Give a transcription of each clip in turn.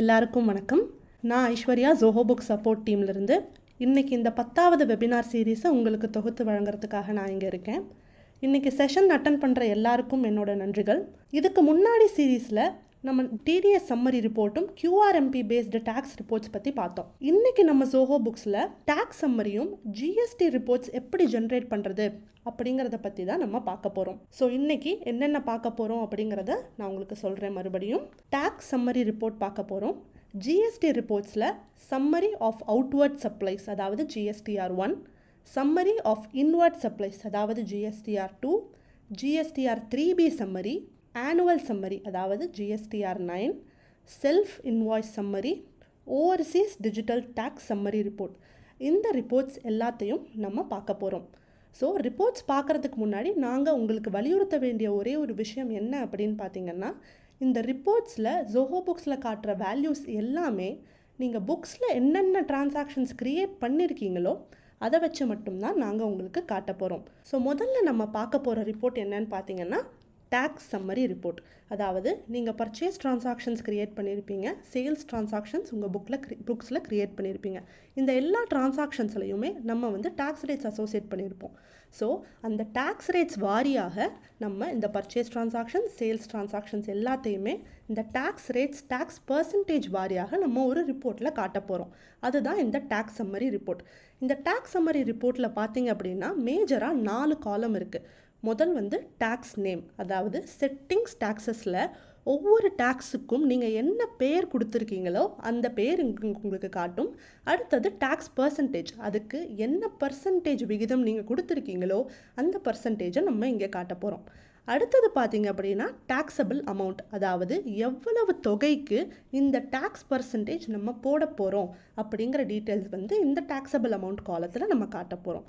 எல்லாருக்கும் வணக்கம் நான் ஐஸ்வர்யா ஜோஹோ புக் சப்போர்ட் டீம்லேருந்து இன்றைக்கி இந்த பத்தாவது வெபினார் சீரீஸை உங்களுக்கு தொகுத்து வழங்குறதுக்காக நான் இங்கே இருக்கேன் இன்றைக்கி செஷன் அட்டன் பண்ணுற எல்லாருக்கும் என்னோட நன்றிகள் இதுக்கு முன்னாடி சீரீஸில் நம்ம டிடிஎஸ் சம்மரி ரிப்போர்ட்டும் கியூஆர்எம்பி பேஸ்டு டேக்ஸ் ரிப்போர்ட்ஸ் பற்றி பார்த்தோம் இன்றைக்கி நம்ம சோஹோ புக்ஸில் டேக்ஸ் சம்மரியும் ஜிஎஸ்டி ரிப்போர்ட்ஸ் எப்படி ஜென்ரேட் பண்ணுறது அப்படிங்கிறத பற்றி தான் நம்ம பார்க்க போகிறோம் ஸோ இன்றைக்கி என்னென்ன பார்க்க போகிறோம் அப்படிங்கிறத நான் உங்களுக்கு சொல்கிறேன் மறுபடியும் டேக்ஸ் சம்மரி ரிப்போர்ட் பார்க்க போகிறோம் ஜிஎஸ்டி ரிப்போர்ட்ஸில் சம்மரி ஆஃப் அவுட்வர்ட் சப்ளைஸ் அதாவது GSTR one summary of inward supplies அதாவது GSTR two GSTR three B summary annual summary அதாவது GSTR nine self invoice summary overseas digital tax summary report இந்த reports எல்லாத்தையும் நம்ம பார்க்க போகிறோம் ஸோ ரிப்போர்ட்ஸ் பார்க்குறதுக்கு முன்னாடி நாங்கள் உங்களுக்கு வலியுறுத்த வேண்டிய ஒரே ஒரு விஷயம் என்ன அப்படின்னு பார்த்தீங்கன்னா இந்த ரிப்போர்ட்ஸில் ஜோஹோ புக்ஸில் காட்டுற வேல்யூஸ் எல்லாமே நீங்கள் புக்ஸில் என்னென்ன டிரான்சாக்ஷன்ஸ் க்ரியேட் பண்ணியிருக்கீங்களோ அதை வச்சு மட்டும்தான் நாங்கள் உங்களுக்கு காட்ட போகிறோம் ஸோ முதல்ல நம்ம பார்க்க போகிற ரிப்போர்ட் என்னன்னு பார்த்தீங்கன்னா டேக்ஸ் சம்மரி ரிப்போர்ட் அதாவது நீங்கள் பர்ச்சேஸ் ட்ரான்சாக்ஷன்ஸ் க்ரியேட் பண்ணியிருப்பீங்க சேல்ஸ் ட்ரான்சாக்ஷன்ஸ் உங்கள் புக்கில் க்ரி புக்ஸில் க்ரியேட் பண்ணியிருப்பீங்க இந்த எல்லா ட்ரான்சாக்ஷன்ஸ்லையுமே நம்ம வந்து டேக்ஸ் ரேட்ஸ் அசோசியேட் பண்ணியிருப்போம் ஸோ அந்த டேக்ஸ் ரேட்ஸ் வாரியாக நம்ம இந்த பர்ச்சேஸ் ட்ரான்சாக்ஷன்ஸ் சேல்ஸ் ட்ரான்சாக்ஷன்ஸ் எல்லாத்தையுமே இந்த டேக்ஸ் ரேட்ஸ் டேக்ஸ் பர்சன்டேஜ் வாரியாக நம்ம ஒரு ரிப்போர்ட்டில் காட்ட போகிறோம் அதுதான் இந்த டேக்ஸ் சம்மரி ரிப்போர்ட் இந்த டேக்ஸ் சம்மரி ரிப்போர்ட்டில் பார்த்தீங்க அப்படின்னா மேஜராக நாலு காலம் இருக்குது முதல் வந்து டேக்ஸ் நேம் அதாவது செட்டிங்ஸ் டேக்ஸஸில் ஒவ்வொரு டேக்ஸுக்கும் நீங்கள் என்ன பெயர் கொடுத்துருக்கீங்களோ அந்த பெயர் உங்களுக்கு காட்டும் அடுத்தது டேக்ஸ் பர்சன்டேஜ் அதுக்கு என்ன பர்சன்டேஜ் விகிதம் நீங்கள் கொடுத்துருக்கீங்களோ அந்த பர்சன்டேஜை நம்ம இங்கே காட்ட போகிறோம் அடுத்தது பார்த்தீங்க அப்படின்னா டேக்ஸபிள் அமௌண்ட் அதாவது எவ்வளவு தொகைக்கு இந்த டேக்ஸ் பர்சன்டேஜ் நம்ம போட போகிறோம் அப்படிங்கிற டீட்டெயில்ஸ் வந்து இந்த டேக்ஸபிள் அமௌண்ட் காலத்தில் நம்ம காட்ட போகிறோம்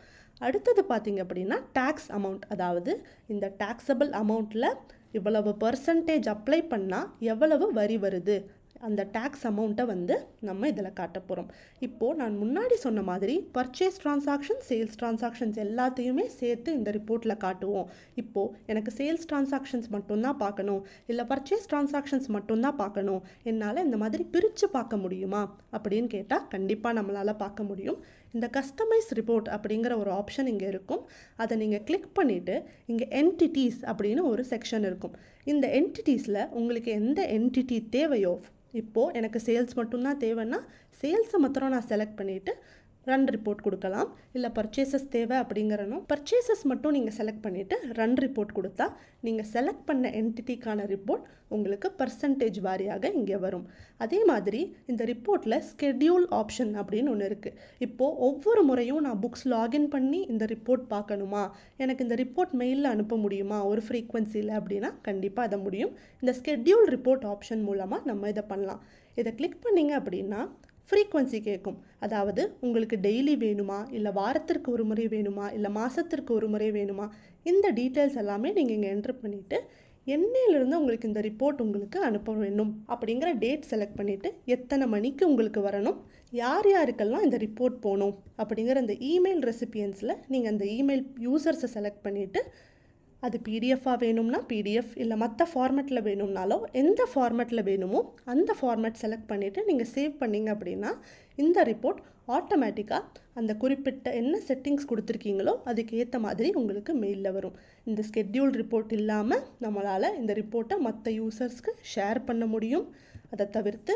அடுத்தது பார்த்தீங்க அப்படின்னா டேக்ஸ் அமௌண்ட் அதாவது இந்த டேக்ஸபிள் அமௌண்ட்டில் இவ்வளவு பர்சன்டேஜ் அப்ளை பண்ணால் எவ்வளவு வரி வருது அந்த டேக்ஸ் அமௌண்ட்டை வந்து நம்ம இதில் காட்ட போகிறோம் இப்போது நான் முன்னாடி சொன்ன மாதிரி பர்ச்சேஸ் ட்ரான்சாக்ஷன் சேல்ஸ் ட்ரான்சாக்ஷன்ஸ் எல்லாத்தையுமே சேர்த்து இந்த ரிப்போர்ட்டில் காட்டுவோம் இப்போது எனக்கு சேல்ஸ் ட்ரான்சாக்ஷன்ஸ் மட்டும்தான் பார்க்கணும் இல்லை பர்ச்சேஸ் ட்ரான்சாக்ஷன்ஸ் மட்டும்தான் பார்க்கணும் என்னால் இந்த மாதிரி பிரித்து பார்க்க முடியுமா அப்படின்னு கேட்டால் கண்டிப்பாக நம்மளால் பார்க்க முடியும் இந்த கஸ்டமைஸ் ரிப்போர்ட் அப்படிங்கிற ஒரு ஆப்ஷன் இங்கே இருக்கும் அதை நீங்கள் கிளிக் பண்ணிவிட்டு இங்கே என்டிட்டிஸ் அப்படின்னு ஒரு செக்ஷன் இருக்கும் இந்த என்டிட்டிஸில் உங்களுக்கு எந்த என்டிட்டி தேவையோ இப்போது எனக்கு சேல்ஸ் மட்டும்தான் தேவைன்னா சேல்ஸை மாத்திரம் நான் செலக்ட் பண்ணிவிட்டு ரன் ரிப்போர்ட் கொடுக்கலாம் இல்லை பர்ச்சேசஸ் தேவை அப்படிங்கிறனும் பர்ச்சேசஸ் மட்டும் நீங்கள் செலக்ட் பண்ணிவிட்டு ரன் ரிப்போர்ட் கொடுத்தா நீங்கள் செலக்ட் பண்ண என்டிட்டிக்கான ரிப்போர்ட் உங்களுக்கு பர்சன்டேஜ் வாரியாக இங்கே வரும் அதே மாதிரி இந்த ரிப்போர்ட்டில் ஸ்கெடியூல் ஆப்ஷன் அப்படின்னு ஒன்று இருக்குது இப்போது ஒவ்வொரு முறையும் நான் புக்ஸ் லாகின் பண்ணி இந்த ரிப்போர்ட் பார்க்கணுமா எனக்கு இந்த ரிப்போர்ட் மெயிலில் அனுப்ப முடியுமா ஒரு ஃப்ரீக்வன்சியில் அப்படின்னா கண்டிப்பாக அதை முடியும் இந்த ஸ்கெடியூல் ரிப்போர்ட் ஆப்ஷன் மூலமாக நம்ம இதை பண்ணலாம் இதை கிளிக் பண்ணிங்க அப்படின்னா ஃப்ரீக்குவன்சி கேட்கும் அதாவது உங்களுக்கு டெய்லி வேணுமா இல்லை வாரத்திற்கு ஒரு முறை வேணுமா இல்லை மாதத்திற்கு ஒரு முறை வேணுமா இந்த டீட்டெயில்ஸ் எல்லாமே நீங்கள் இங்கே என்ட்ரு பண்ணிவிட்டு என்னையிலிருந்து உங்களுக்கு இந்த ரிப்போர்ட் உங்களுக்கு அனுப்ப வேணும் அப்படிங்கிற டேட் செலக்ட் பண்ணிவிட்டு எத்தனை மணிக்கு உங்களுக்கு வரணும் யார் யாருக்கெல்லாம் இந்த ரிப்போர்ட் போகணும் அப்படிங்கிற அந்த இமெயில் ரெசிபியன்ஸில் நீங்கள் அந்த இமெயில் யூசர்ஸை செலக்ட் பண்ணிவிட்டு அது பிடிஎஃபாக வேணும்னா பிடிஎஃப் இல்லை மற்ற ஃபார்மேட்டில் வேணும்னாலோ எந்த ஃபார்மேட்டில் வேணுமோ அந்த ஃபார்மேட் செலக்ட் பண்ணிவிட்டு நீங்கள் சேவ் பண்ணிங்க அப்படின்னா இந்த ரிப்போர்ட் ஆட்டோமேட்டிக்காக அந்த குறிப்பிட்ட என்ன செட்டிங்ஸ் கொடுத்துருக்கீங்களோ அதுக்கு ஏற்ற மாதிரி உங்களுக்கு மெயிலில் வரும் இந்த ஸ்கெட்யூல் ரிப்போர்ட் இல்லாமல் நம்மளால் இந்த ரிப்போர்ட்டை மற்ற யூசர்ஸ்க்கு ஷேர் பண்ண முடியும் அதை தவிர்த்து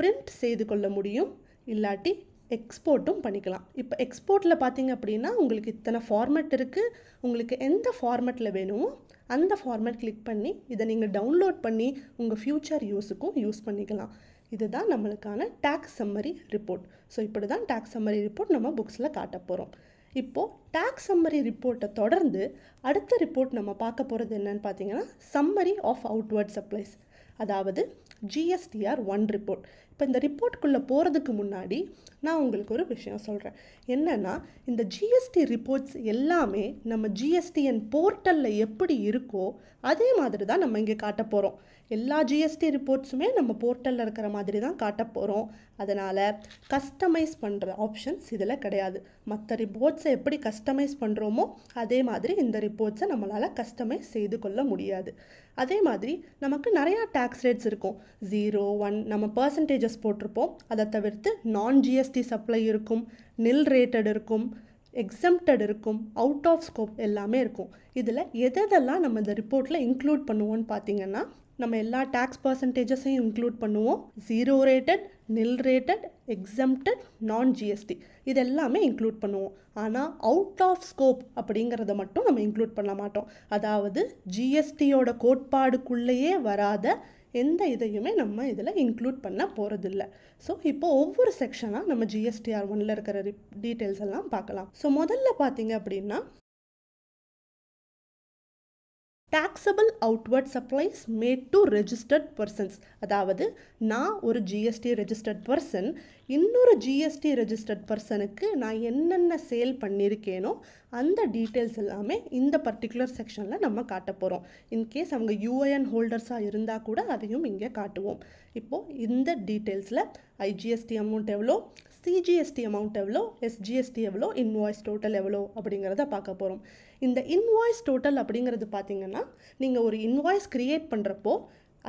பிரிண்ட் செய்து கொள்ள முடியும் இல்லாட்டி எக்ஸ்போர்ட்டும் பண்ணிக்கலாம் இப்போ எக்ஸ்போர்ட்டில் பார்த்தீங்க அப்படின்னா உங்களுக்கு இத்தனை ஃபார்மெட் இருக்குது உங்களுக்கு எந்த ஃபார்மெட்டில் வேணுமோ அந்த ஃபார்மெட் கிளிக் பண்ணி இதை நீங்கள் டவுன்லோட் பண்ணி உங்கள் ஃப்யூச்சர் யூஸுக்கும் யூஸ் பண்ணிக்கலாம் இதுதான் நம்மளுக்கான டேக்ஸ் சம்மரி ரிப்போர்ட் ஸோ இப்படி தான் டேக்ஸ் சம்மரி ரிப்போர்ட் நம்ம புக்ஸில் காட்ட போகிறோம் இப்போது டேக்ஸ் சம்மரி ரிப்போர்ட்டை தொடர்ந்து அடுத்த ரிப்போர்ட் நம்ம பார்க்க போகிறது என்னன்னு பார்த்தீங்கன்னா சம்மரி ஆஃப் அவுட்வர்ட் சப்ளைஸ் அதாவது ஜிஎஸ்டிஆர் ஒன் ரிப்போர்ட் இப்போ இந்த ரிப்போர்ட்குள்ளே போகிறதுக்கு முன்னாடி நான் உங்களுக்கு ஒரு விஷயம் சொல்கிறேன் என்னென்னா இந்த ஜிஎஸ்டி ரிப்போர்ட்ஸ் எல்லாமே நம்ம ஜிஎஸ்டிஎன் போர்ட்டலில் எப்படி இருக்கோ அதே மாதிரி தான் நம்ம இங்கே காட்ட போகிறோம் எல்லா ஜிஎஸ்டி ரிப்போர்ட்ஸுமே நம்ம போர்ட்டலில் இருக்கிற மாதிரி தான் காட்ட போகிறோம் அதனால் கஸ்டமைஸ் பண்ணுற ஆப்ஷன்ஸ் இதில் கிடையாது மற்ற ரிப்போர்ட்ஸை எப்படி கஸ்டமைஸ் பண்ணுறோமோ அதே மாதிரி இந்த ரிப்போர்ட்ஸை நம்மளால் கஸ்டமைஸ் செய்து கொள்ள முடியாது அதே மாதிரி நமக்கு நிறையா டேக்ஸ் ரேட்ஸ் இருக்கும் ஜீரோ ஒன் நம்ம பர்சன்டேஜஸ் போட்டிருப்போம் அதை தவிர்த்து நான் ஜிஎஸ்டி சப்ளை இருக்கும் நில் ரேட்டட் இருக்கும் எக்ஸம்டட் இருக்கும் அவுட் ஆஃப் ஸ்கோப் எல்லாமே இருக்கும் இதில் எதெல்லாம் நம்ம இந்த ரிப்போர்ட்டில் இன்க்ளூட் பண்ணுவோன்னு பார்த்தீங்கன்னா நம்ம எல்லா டேக்ஸ் பர்சன்டேஜஸையும் இன்க்ளூட் பண்ணுவோம் zero rated nil rated exempted non GST இதெல்லாமே இன்க்ளூட் பண்ணுவோம் ஆனால் அவுட் ஆஃப் ஸ்கோப் அப்படிங்கிறத மட்டும் நம்ம இன்க்ளூட் பண்ண மாட்டோம் அதாவது ஜிஎஸ்டியோட கோட்பாடுக்குள்ளேயே வராத எந்த இதையுமே நம்ம இதில் இன்க்ளூட் பண்ண போகிறதில்ல ஸோ இப்போ ஒவ்வொரு செக்ஷனாக நம்ம ஜிஎஸ்டிஆர் ஒனில் இருக்கிற டீட்டெயில்ஸ் எல்லாம் பார்க்கலாம் ஸோ முதல்ல பார்த்தீங்க அப்படின்னா taxable outward supplies made to registered persons அதாவது நான் ஒரு ஜிஎஸ்டி ரெஜிஸ்டர்ட் பர்சன் இன்னொரு ஜிஎஸ்டி ரெஜிஸ்டர்ட் பர்சனுக்கு நான் என்னென்ன சேல் பண்ணியிருக்கேனோ அந்த டீட்டெயில்ஸ் எல்லாமே இந்த பர்டிகுலர் செக்ஷனில் நம்ம காட்ட போகிறோம் இன்கேஸ் அவங்க யூஏஎன் ஹோல்டர்ஸாக இருந்தால் கூட அதையும் இங்கே காட்டுவோம் இப்போது இந்த டீட்டெயில்ஸில் ஐஜிஎஸ்டி அமௌண்ட் எவ்வளோ சிஜிஎஸ்டி அமௌண்ட் எவ்வளோ எஸ்ஜிஎஸ்டி எவ்வளோ இன்வாய்ஸ் டோட்டல் எவ்வளோ அப்படிங்கிறத பார்க்க போகிறோம் இந்த இன்வாய்ஸ் டோட்டல் அப்படிங்கிறது பார்த்திங்கன்னா நீங்கள் ஒரு இன்வாய்ஸ் க்ரியேட் பண்ணுறப்போ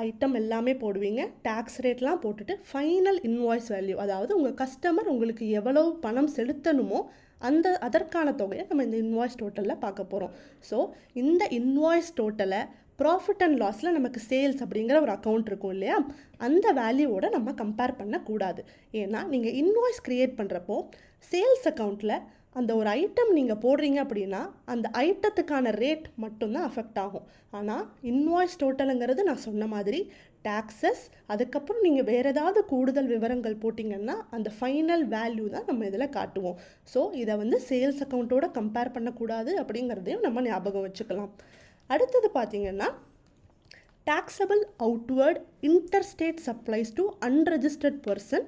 ஐட்டம் எல்லாமே போடுவீங்க டேக்ஸ் ரேட்லாம் போட்டுட்டு ஃபைனல் இன்வாய்ஸ் வேல்யூ அதாவது உங்கள் கஸ்டமர் உங்களுக்கு எவ்வளோ பணம் செலுத்தணுமோ அந்த அதற்கான தொகையை நம்ம இந்த இன்வாய்ஸ் டோட்டலில் பார்க்க போகிறோம் ஸோ இந்த இன்வாய்ஸ் டோட்டலை ப்ராஃபிட் அண்ட் லாஸில் நமக்கு சேல்ஸ் அப்படிங்கிற ஒரு அக்கௌண்ட் இருக்கும் இல்லையா அந்த வேல்யூவோட நம்ம கம்பேர் பண்ணக்கூடாது ஏன்னா நீங்கள் இன்வாய்ஸ் க்ரியேட் பண்ணுறப்போ சேல்ஸ் அக்கௌண்ட்டில் அந்த ஒரு ஐட்டம் நீங்கள் போடுறீங்க அப்படின்னா அந்த ஐட்டத்துக்கான ரேட் மட்டும்தான் அஃபெக்ட் ஆகும் ஆனால் இன்வாய்ஸ் டோட்டலுங்கிறது நான் சொன்ன மாதிரி டேக்ஸஸ் அதுக்கப்புறம் நீங்கள் வேறு ஏதாவது கூடுதல் விவரங்கள் போட்டிங்கன்னா அந்த ஃபைனல் வேல்யூ தான் நம்ம இதில் காட்டுவோம் ஸோ இதை வந்து சேல்ஸ் அக்கௌண்ட்டோட கம்பேர் பண்ணக்கூடாது அப்படிங்கிறதையும் நம்ம ஞாபகம் வச்சுக்கலாம் அடுத்தது பார்த்திங்கன்னா taxable outward interstate supplies to unregistered person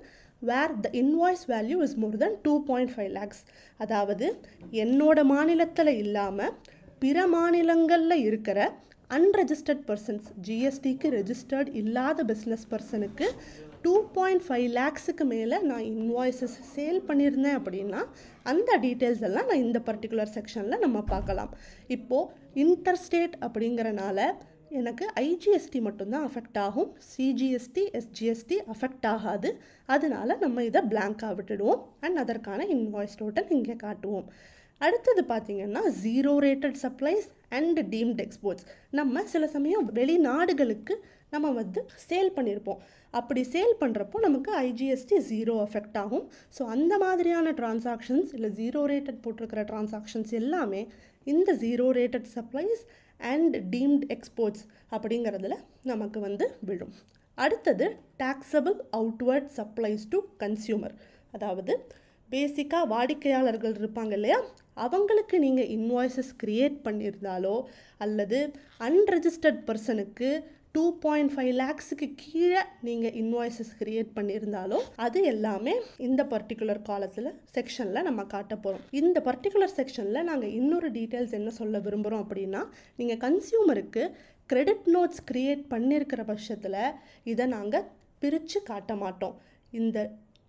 where the invoice value is more than two point five lakhs அதாவது என்னோட மாநிலத்தில் இல்லாமல் பிற மாநிலங்களில் இருக்கிற அன்ரெஜிஸ்டர்ட் பர்சன்ஸ் ஜிஎஸ்டிக்கு ரெஜிஸ்டர்ட் இல்லாத பிஸ்னஸ் பர்சனுக்கு டூ பாயிண்ட் ஃபைவ் லேக்ஸுக்கு மேலே நான் இன்வாய்ஸஸ் சேல் பண்ணியிருந்தேன் அப்படின்னா அந்த டீட்டெயில்ஸ் எல்லாம் நான் இந்த பர்டிகுலர் செக்ஷனில் நம்ம பார்க்கலாம் இப்போது இன்டர்ஸ்டேட் அப்படிங்கிறனால எனக்கு ஐஜிஎஸ்டி மட்டும்தான் அஃபெக்ட் ஆகும் சிஜிஎஸ்டி எஸ்ஜிஎஸ்டி அஃபெக்ட் ஆகாது அதனால் நம்ம இதை பிளாங்காக விட்டுடுவோம் அண்ட் அதற்கான இன்வாய்ஸ் டோட்டல் இங்கே காட்டுவோம் அடுத்தது பார்த்திங்கன்னா zero rated supplies and deemed exports நம்ம சில சமயம் வெளிநாடுகளுக்கு நம்ம வந்து சேல் பண்ணியிருப்போம் அப்படி சேல் பண்ணுறப்போ நமக்கு ஐஜிஎஸ்டி ஜீரோ அஃபெக்ட் ஆகும் ஸோ அந்த மாதிரியான டிரான்சாக்ஷன்ஸ் இல்லை ஜீரோ ரேட்டட் போட்டிருக்கிற டிரான்சாக்ஷன்ஸ் எல்லாமே இந்த zero rated supplies and deemed exports அப்படிங்கிறதுல நமக்கு வந்து விழும் அடுத்தது taxable outward supplies to consumer அதாவது பேசிக்காக வாடிக்கையாளர்கள் இருப்பாங்க இல்லையா அவங்களுக்கு நீங்கள் இன்வாய்ஸஸ் க்ரியேட் பண்ணியிருந்தாலோ அல்லது அன்ரெஜிஸ்டர்ட் பர்சனுக்கு டூ பாயிண்ட் ஃபைவ் லேக்ஸுக்கு கீழே நீங்கள் இன்வாய்ஸஸ் க்ரியேட் பண்ணியிருந்தாலும் அது எல்லாமே இந்த பர்டிகுலர் காலத்தில் செக்ஷனில் நம்ம காட்ட போகிறோம் இந்த பர்டிகுலர் செக்ஷனில் நாங்கள் இன்னொரு டீட்டெயில்ஸ் என்ன சொல்ல விரும்புகிறோம் அப்படின்னா நீங்கள் கன்சியூமருக்கு கிரெடிட் நோட்ஸ் க்ரியேட் பண்ணியிருக்கிற பட்சத்தில் இதை நாங்கள் பிரித்து காட்ட மாட்டோம் இந்த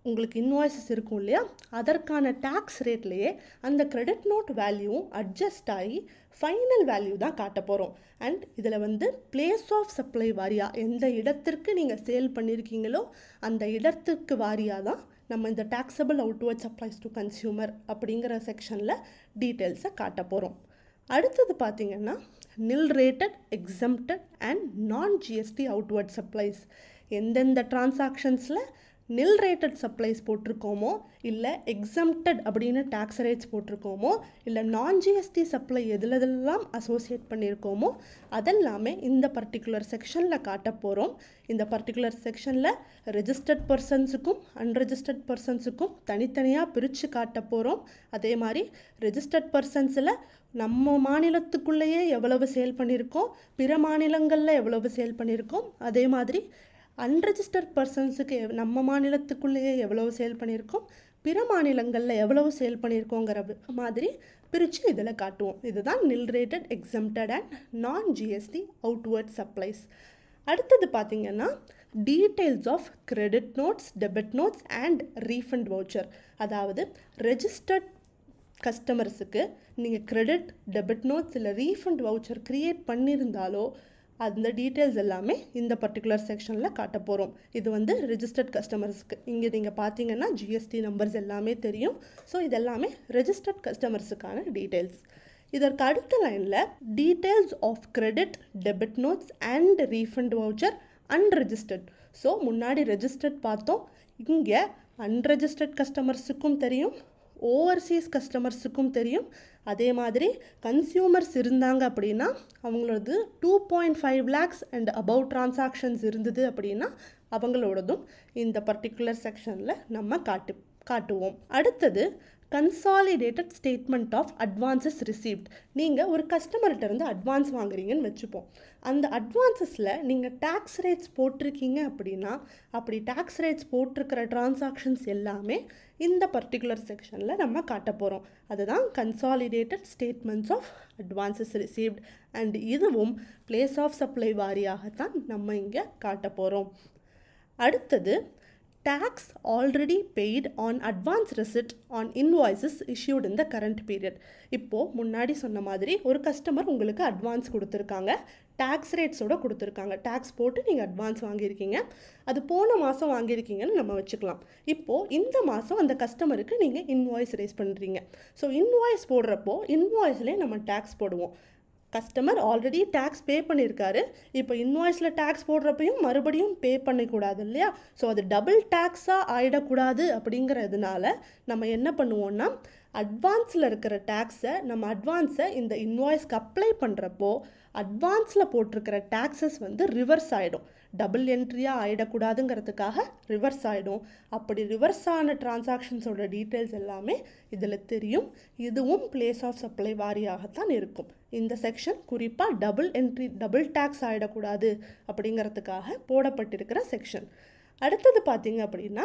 உங்களுக்கு இன்வாய்ஸஸ் இருக்கும் இல்லையா அதற்கான டேக்ஸ் ரேட்லேயே அந்த கிரெடிட் நோட் வேல்யூவும் அட்ஜஸ்ட் ஆகி ஃபைனல் வேல்யூ தான் காட்ட போகிறோம் அண்ட் இதில் வந்து பிளேஸ் ஆஃப் சப்ளை வாரியாக எந்த இடத்திற்கு நீங்கள் சேல் பண்ணியிருக்கீங்களோ அந்த இடத்திற்கு வாரியாக தான் நம்ம இந்த taxable outward supplies to consumer அப்படிங்கிற செக்ஷனில் டீட்டெயில்ஸை காட்ட போகிறோம் அடுத்தது பார்த்திங்கன்னா nil rated exempted and non GST outward supplies எந்தெந்த டிரான்சாக்ஷன்ஸில் நில் ரேட்டட் சப்ளைஸ் போட்டிருக்கோமோ இல்லை எக்ஸம்டட் அப்படின்னு டேக்ஸ் ரேட்ஸ் போட்டிருக்கோமோ இல்லை நான் ஜிஎஸ்டி சப்ளை எதெல்லாம் அசோசியேட் பண்ணியிருக்கோமோ அதெல்லாமே இந்த பர்டிகுலர் செக்ஷனில் காட்ட போகிறோம் இந்த பர்டிகுலர் செக்ஷனில் ரெஜிஸ்டர்ட் பர்சன்ஸுக்கும் அன்ரெஜிஸ்டர்ட் பர்சன்ஸுக்கும் தனித்தனியாக பிரித்து காட்ட போகிறோம் அதே மாதிரி ரெஜிஸ்டர்ட் பர்சன்ஸில் நம்ம மாநிலத்துக்குள்ளேயே எவ்வளவு சேல் பண்ணியிருக்கோம் பிற மாநிலங்களில் எவ்வளவு சேல் பண்ணியிருக்கோம் அதே மாதிரி அன்ரெஜிஸ்டர்ட் பர்சன்ஸுக்கு நம்ம மாநிலத்துக்குள்ளேயே எவ்வளவு சேல் பண்ணியிருக்கோம் பிற மாநிலங்களில் எவ்வளவு சேல் பண்ணியிருக்கோங்கிற மாதிரி பிரித்து இதில் காட்டுவோம் இதுதான் nil rated exempted and non GST outward supplies அடுத்தது பார்த்திங்கன்னா details of credit notes debit notes and refund voucher அதாவது ரெஜிஸ்டர்ட் கஸ்டமர்ஸுக்கு நீங்கள் கிரெடிட் டெபிட் நோட்ஸ் இல்லை ரீஃபண்ட் வவுச்சர் க்ரியேட் பண்ணியிருந்தாலோ அந்த டீட்டெயில்ஸ் எல்லாமே இந்த பர்டிகுலர் செக்ஷனில் காட்ட போகிறோம் இது வந்து ரிஜிஸ்டர்ட் கஸ்டமர்ஸ்க்கு இங்கே நீங்கள் பார்த்தீங்கன்னா ஜிஎஸ்டி நம்பர்ஸ் எல்லாமே தெரியும் ஸோ இதெல்லாமே ரெஜிஸ்டர்ட் கஸ்டமர்ஸுக்கான டீட்டெயில்ஸ் இதற்கு அடுத்த லைனில் details of credit debit notes and refund voucher unregistered so முன்னாடி ரெஜிஸ்டர்ட் பார்த்தோம் இங்கே அன்ரெஜிஸ்டர்ட் கஸ்டமர்ஸுக்கும் தெரியும் ஓவர்சீஸ் கஸ்டமர்ஸுக்கும் தெரியும் அதே மாதிரி கன்சியூமர்ஸ் இருந்தாங்க அப்படின்னா அவங்களோடது two point five lakhs and above transactions இருந்தது அப்படின்னா அவங்களோடதும் இந்த பர்டிகுலர் செக்ஷனில் நம்ம காட்டு காட்டுவோம் அடுத்தது consolidated statement of advances received நீங்கள் ஒரு கஸ்டமர்கிட்ட இருந்து அட்வான்ஸ் வாங்குறீங்கன்னு வச்சுப்போம் அந்த அட்வான்சஸில் நீங்கள் டேக்ஸ் ரேட்ஸ் போட்டிருக்கீங்க அப்படின்னா அப்படி டேக்ஸ் ரேட்ஸ் போட்டிருக்கிற டிரான்சாக்ஷன்ஸ் எல்லாமே இந்த பர்டிகுலர் செக்ஷனில் நம்ம காட்ட போகிறோம் அதுதான் consolidated statements of advances received and இதுவும் பிளேஸ் ஆஃப் சப்ளை வாரியாகத்தான் நம்ம இங்கே காட்ட போகிறோம் அடுத்தது tax already paid on advance receipt on invoices issued in the current period இப்போது முன்னாடி சொன்ன மாதிரி ஒரு கஸ்டமர் உங்களுக்கு அட்வான்ஸ் கொடுத்துருக்காங்க டேக்ஸ் ரேட்ஸோட கொடுத்துருக்காங்க டேக்ஸ் போட்டு நீங்கள் அட்வான்ஸ் வாங்கியிருக்கீங்க அது போன மாதம் வாங்கியிருக்கீங்கன்னு நம்ம வச்சுக்கலாம் இப்போது இந்த மாதம் அந்த கஸ்டமருக்கு நீங்கள் இன்வாய்ஸ் ரேஸ் பண்ணுறீங்க ஸோ இன்வாய்ஸ் போடுறப்போ இன்வாய்ஸ்லேயே நம்ம டேக்ஸ் போடுவோம் கஸ்டமர் ஆல்ரெடி டேக்ஸ் பே பண்ணியிருக்காரு இப்போ இன்வாய்ஸில் டேக்ஸ் போடுறப்பையும் மறுபடியும் பே பண்ணக்கூடாது இல்லையா ஸோ அது டபுள் டேக்ஸாக ஆகிடக்கூடாது அப்படிங்கிறதுனால நம்ம என்ன பண்ணுவோன்னா அட்வான்ஸில் இருக்கிற டேக்ஸை நம்ம அட்வான்ஸை இந்த இன்வாய்ஸ்க்கு அப்ளை பண்ணுறப்போ அட்வான்ஸில் போட்டிருக்கிற டேக்ஸஸ் வந்து ரிவர்ஸ் ஆகிடும் டபுள் என்ட்ரியாக ஆகிடக்கூடாதுங்கிறதுக்காக ரிவர்ஸ் ஆகிடும் அப்படி ரிவர்ஸ் ஆன ட்ரான்சாக்ஷன்ஸோட டீட்டெயில்ஸ் எல்லாமே இதில் தெரியும் இதுவும் பிளேஸ் ஆஃப் சப்ளை வாரியாகத்தான் இருக்கும் இந்த செக்ஷன் குறிப்பாக டபுள் என்ட்ரி டபுள் டேக்ஸ் ஆகிடக்கூடாது அப்படிங்கிறதுக்காக போடப்பட்டிருக்கிற செக்ஷன் அடுத்தது பார்த்தீங்க அப்படின்னா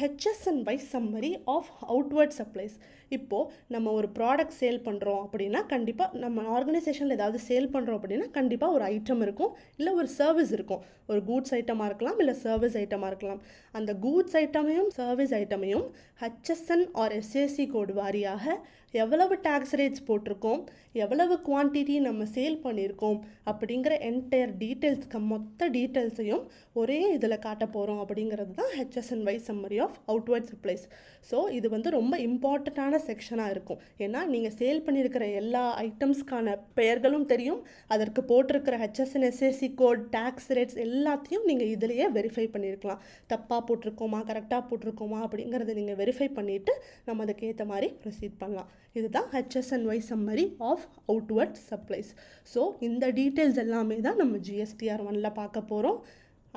HS and by summary of outward supplies இப்போது நம்ம ஒரு ப்ராடக்ட் சேல் பண்ணுறோம் அப்படின்னா கண்டிப்பாக நம்ம ஆர்கனைசேஷனில் ஏதாவது சேல் பண்ணுறோம் அப்படின்னா கண்டிப்பாக ஒரு ஐட்டம் இருக்கும் இல்லை ஒரு சர்வீஸ் இருக்கும் ஒரு கூட்ஸ் ஐட்டமாக இருக்கலாம் இல்லை சர்வீஸ் ஐட்டமாக இருக்கலாம் அந்த கூட்ஸ் ஐட்டமையும் சர்வீஸ் ஐட்டமையும் ஹெச்எஸ்என் ஆர் எஸ்எஸ்சி கோடு வாரியாக எவ்வளவு டேக்ஸ் ரேட்ஸ் போட்டிருக்கோம் எவ்வளவு குவான்டிட்டி நம்ம சேல் பண்ணியிருக்கோம் அப்படிங்கிற என்டையர் டீட்டெயில்ஸ்க்கு மொத்த டீட்டெயில்ஸையும் ஒரே இதில் காட்ட போகிறோம் அப்படிங்கிறது தான் ஹெச்எஸ்என் வைஸ் சம்மரியோ ஆஃப் அவுட்வேர்ட் சப்ளைஸ் ஸோ இது வந்து ரொம்ப இம்பார்ட்டண்ட்டான செக்ஷனாக இருக்கும் ஏன்னா நீங்கள் சேல் பண்ணியிருக்கிற எல்லா ஐட்டம்ஸ்க்கான பெயர்களும் தெரியும் அதற்கு போட்டிருக்கிற HSN SSC code tax rates எல்லாத்தையும் நீங்கள் இதிலேயே வெரிஃபை பண்ணியிருக்கலாம் தப்பாக போட்டிருக்கோமா கரெக்டாக போட்டிருக்கோமா அப்படிங்கிறத நீங்கள் வெரிஃபை பண்ணிவிட்டு நம்ம அதுக்கேற்ற மாதிரி ப்ரொசீட் பண்ணலாம் இதுதான் HSN wise summary of outward supplies so இந்த டீட்டெயில்ஸ் எல்லாமே தான் நம்ம ஜிஎஸ்டிஆர் ஒனில் பார்க்க போகிறோம்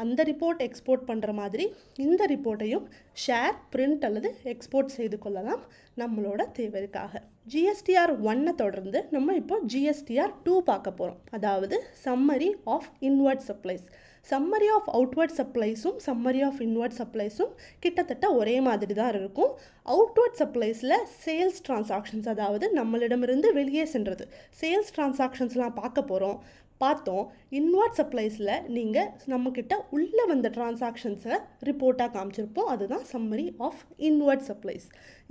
அந்த ரிப்போர்ட் எக்ஸ்போர்ட் பண்ணுற மாதிரி இந்த ரிப்போர்ட்டையும் ஷேர் பிரிண்ட் அல்லது எக்ஸ்போர்ட் செய்து கொள்ளலாம் நம்மளோட தேவைக்காக ஜிஎஸ்டிஆர் ஒன்னை தொடர்ந்து நம்ம இப்போ ஜிஎஸ்டிஆர் டூ பார்க்க போகிறோம் அதாவது summary of inward supplies summary of outward சப்ளைஸும் சம்மரி ஆஃப் இன்வர்ட் சப்ளைஸும் கிட்டத்தட்ட ஒரே மாதிரி தான் இருக்கும் அவுட்வர்ட் சப்ளைஸில் சேல்ஸ் டிரான்சாக்ஷன்ஸ் அதாவது நம்மளிடமிருந்து வெளியே சென்றது சேல்ஸ் டிரான்சாக்ஷன்ஸ்லாம் பார்க்க போகிறோம் பார்த்தோம் இன்வாட் சப்ளைஸில் நீங்கள் நம்மக்கிட்ட உள்ளே வந்த ட்ரான்சாக்ஷன்ஸை ரிப்போர்ட்டாக காமிச்சிருப்போம் அதுதான் சம்மரி ஆஃப் இன்வாட் சப்ளைஸ்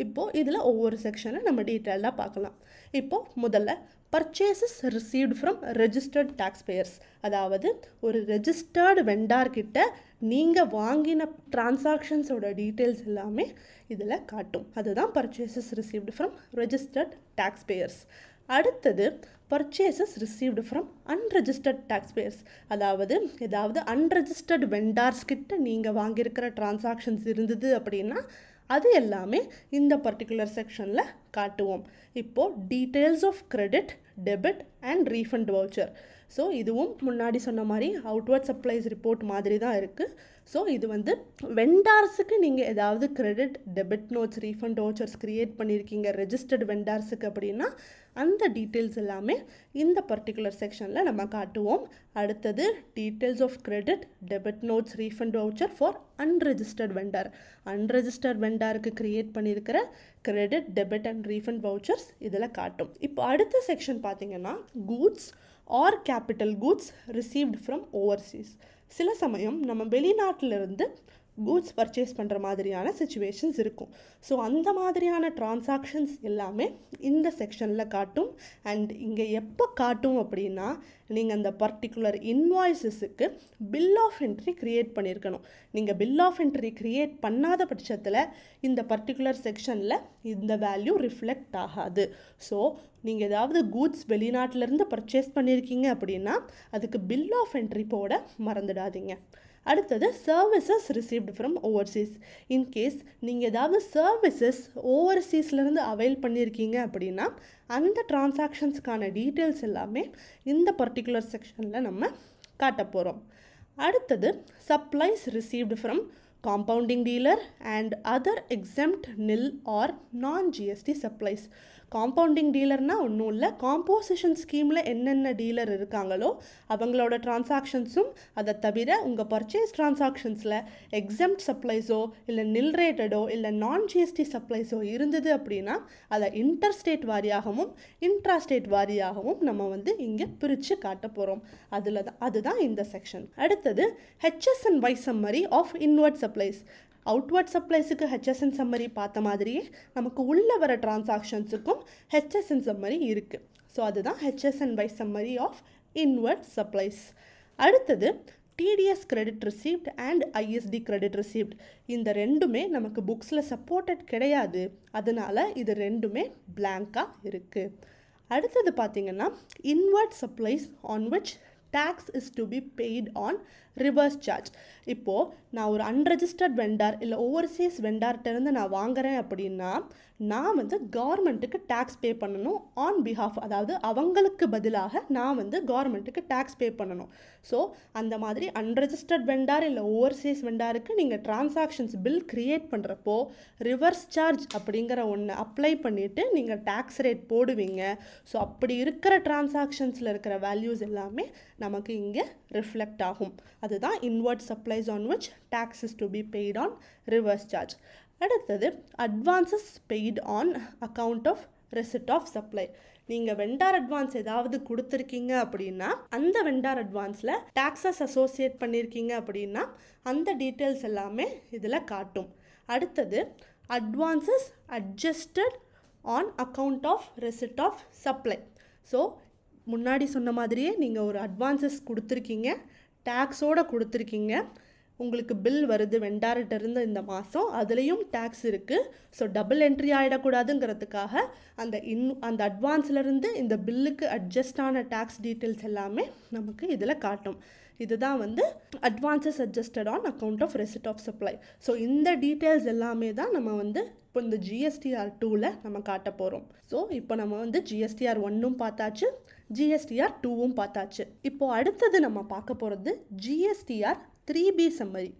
இப்போது இதில் ஒவ்வொரு செக்ஷனை நம்ம டீட்டெயிலாக பார்க்கலாம் இப்போது முதல்ல purchases received from registered tax payers அதாவது ஒரு ரெஜிஸ்டர்டு வெண்டார்கிட்ட நீங்கள் வாங்கின ட்ரான்சாக்ஷன்ஸோட டீட்டெயில்ஸ் எல்லாமே இதில் காட்டும் அதுதான் purchases received from registered tax payers அடுத்தது purchases received from unregistered taxpayers அதாவது ஏதாவது அன்ரெஜிஸ்டர்ட் வெண்டார்ஸ் கிட்ட நீங்கள் வாங்கியிருக்கிற டிரான்சாக்ஷன்ஸ் இருந்தது அப்படின்னா அது எல்லாமே இந்த பர்டிகுலர் செக்ஷனில் காட்டுவோம் இப்போது details of credit debit and refund voucher so இதுவும் முன்னாடி சொன்ன மாதிரி அவுட்வர்ட் சப்ளைஸ் ரிப்போர்ட் மாதிரி தான் இருக்குது ஸோ இது வந்து வெண்டார்ஸுக்கு நீங்கள் ஏதாவது credit debit notes refund vouchers create பண்ணியிருக்கீங்க ரெஜிஸ்டர்ட் வெண்டார்ஸுக்கு அப்படின்னா அந்த டீட்டெயில்ஸ் எல்லாமே இந்த பர்டிகுலர் செக்ஷனில் நம்ம காட்டுவோம் அடுத்தது details of credit debit notes refund voucher for unregistered vendor unregistered வெண்டாருக்கு க்ரியேட் பண்ணியிருக்கிற credit debit and refund vouchers இதில் காட்டும் இப்போ அடுத்த செக்ஷன் பார்த்தீங்கன்னா goods or capital goods received from overseas சில சமயம் நம்ம வெளிநாட்டிலிருந்து கூட்ஸ் பர்ச்சேஸ் பண்ணுற மாதிரியான சுச்சுவேஷன்ஸ் இருக்கும் ஸோ அந்த மாதிரியான ட்ரான்சாக்ஷன்ஸ் எல்லாமே இந்த செக்ஷனில் காட்டும் அண்ட் இங்கே எப்போ காட்டும் அப்படின்னா நீங்கள் அந்த பர்டிகுலர் இன்வாய்ஸஸுக்கு பில் ஆஃப் என்ட்ரி க்ரியேட் பண்ணியிருக்கணும் நீங்கள் பில் ஆஃப் என்ட்ரி க்ரியேட் பண்ணாத பட்சத்தில் இந்த பர்டிகுலர் செக்ஷனில் இந்த வேல்யூ ரிஃப்ளெக்ட் ஆகாது ஸோ நீங்கள் ஏதாவது கூட்ஸ் வெளிநாட்டிலேருந்து பர்ச்சேஸ் பண்ணியிருக்கீங்க அப்படின்னா அதுக்கு பில் ஆஃப் என்ட்ரி போட மறந்துடாதீங்க அடுத்தது services received from overseas in case நீங்கள் ஏதாவது சர்வீசஸ் ஓவர்சீஸ்லேருந்து அவைல் பண்ணியிருக்கீங்க அப்படின்னா அந்த டிரான்சாக்ஷன்ஸுக்கான டீட்டெயில்ஸ் எல்லாமே இந்த பர்டிகுலர் செக்ஷனில் நம்ம காட்ட போகிறோம் அடுத்தது supplies received from compounding dealer and other exempt nil or non GST supplies compounding டீலர்னால் ஒன்றும் இல்லை காம்போசிஷன் ஸ்கீமில் என்னென்ன டீலர் இருக்காங்களோ அவங்களோட ட்ரான்சாக்ஷன்ஸும் அதை தவிர உங்கள் பர்ச்சேஸ் ட்ரான்சாக்ஷன்ஸில் எக்ஸம்ட் சப்ளைஸோ இல்லை நில் ரேட்டடோ இல்லை நான் ஜிஎஸ்டி சப்ளைஸோ இருந்தது அப்படின்னா அதை இன்டர் ஸ்டேட் வாரியாகவும் இன்ட்ரா ஸ்டேட் வாரியாகவும் நம்ம வந்து இங்கே பிரித்து காட்ட போகிறோம் அதில் தான் அதுதான் இந்த செக்ஷன் அடுத்தது HSN wise summary of inward supplies outward சப்ளைஸுக்கு ஹெச்எஸ்என் சம்மரி பார்த்த மாதிரியே நமக்கு உள்ளே வர டிரான்சாக்ஷன்ஸுக்கும் ஹெச்எஸ்என் சம்மரி இருக்குது ஸோ அதுதான் HSN wise summary of inward supplies அடுத்தது TDS credit received and IST credit received இந்த ரெண்டுமே நமக்கு புக்ஸில் சப்போர்ட்டட் கிடையாது அதனால் இது ரெண்டுமே பிளாங்காக இருக்குது அடுத்தது பார்த்திங்கன்னா inward supplies on which tax is to be paid on reverse charge இப்போது நான் ஒரு அன்ரெஜிஸ்டர்ட் வெண்டார் இல்லை ஓவர்சீஸ் வெண்டார்கிட்டேருந்து நான் வாங்குகிறேன் அப்படின்னா நான் வந்து கவர்மெண்ட்டுக்கு டேக்ஸ் பே பண்ணணும் ஆன் பிஹாஃப் அதாவது அவங்களுக்கு பதிலாக நான் வந்து கவர்மெண்ட்டுக்கு டேக்ஸ் பே பண்ணணும் ஸோ அந்த மாதிரி அன்ரெஜிஸ்டர்ட் வெண்டார் இல்லை ஓவர்சீஸ் வெண்டாருக்கு நீங்கள் டிரான்சாக்ஷன்ஸ் பில் க்ரியேட் பண்ணுறப்போ ரிவர்ஸ் சார்ஜ் அப்படிங்கிற ஒன்று அப்ளை பண்ணிவிட்டு நீங்கள் டேக்ஸ் ரேட் போடுவீங்க ஸோ அப்படி இருக்கிற டிரான்சாக்ஷன்ஸில் இருக்கிற வேல்யூஸ் எல்லாமே நமக்கு இங்கே ரிஃப்ளெக்ட் ஆகும் அதுதான் inward supplies on which tax is to be paid on reverse charge அடுத்தது advances paid on account of receipt of supply நீங்கள் வெண்டார் அட்வான்ஸ் ஏதாவது கொடுத்துருக்கீங்க அப்படின்னா அந்த வெண்டார் அட்வான்ஸில் டாக்ஸஸ் அசோசியேட் பண்ணியிருக்கீங்க அப்படின்னா அந்த டீட்டெயில்ஸ் எல்லாமே இதில் காட்டும் அடுத்தது advances adjusted on account of receipt of supply so முன்னாடி சொன்ன மாதிரியே நீங்கள் ஒரு அட்வான்ஸஸ் கொடுத்துருக்கீங்க டேக்ஸோடு கொடுத்துருக்கீங்க உங்களுக்கு பில் வருது வெண்டார்கிட்டருந்து இந்த மாதம் அதுலேயும் டேக்ஸ் இருக்குது ஸோ டபுள் என்ட்ரி ஆகிடக்கூடாதுங்கிறதுக்காக அந்த இன் அந்த அட்வான்ஸ்லேருந்து இந்த பில்லுக்கு அட்ஜஸ்ட் ஆன டேக்ஸ் டீட்டெயில்ஸ் எல்லாமே நமக்கு இதில் காட்டும் இதுதான் வந்து advances adjusted on account of receipt of supply so இந்த டீட்டெயில்ஸ் எல்லாமே தான் நம்ம வந்து இப்போ இந்த ஜிஎஸ்டிஆர் டூவில் நம்ம காட்ட போகிறோம் ஸோ இப்போ நம்ம வந்து ஜிஎஸ்டிஆர் ஒன்னும் பார்த்தாச்சு ஜிஎஸ்டிஆர் டூவும் பார்த்தாச்சு இப்போது அடுத்தது நம்ம பார்க்க போகிறது ஜிஎஸ்டிஆர் த்ரீ பி சம்மரி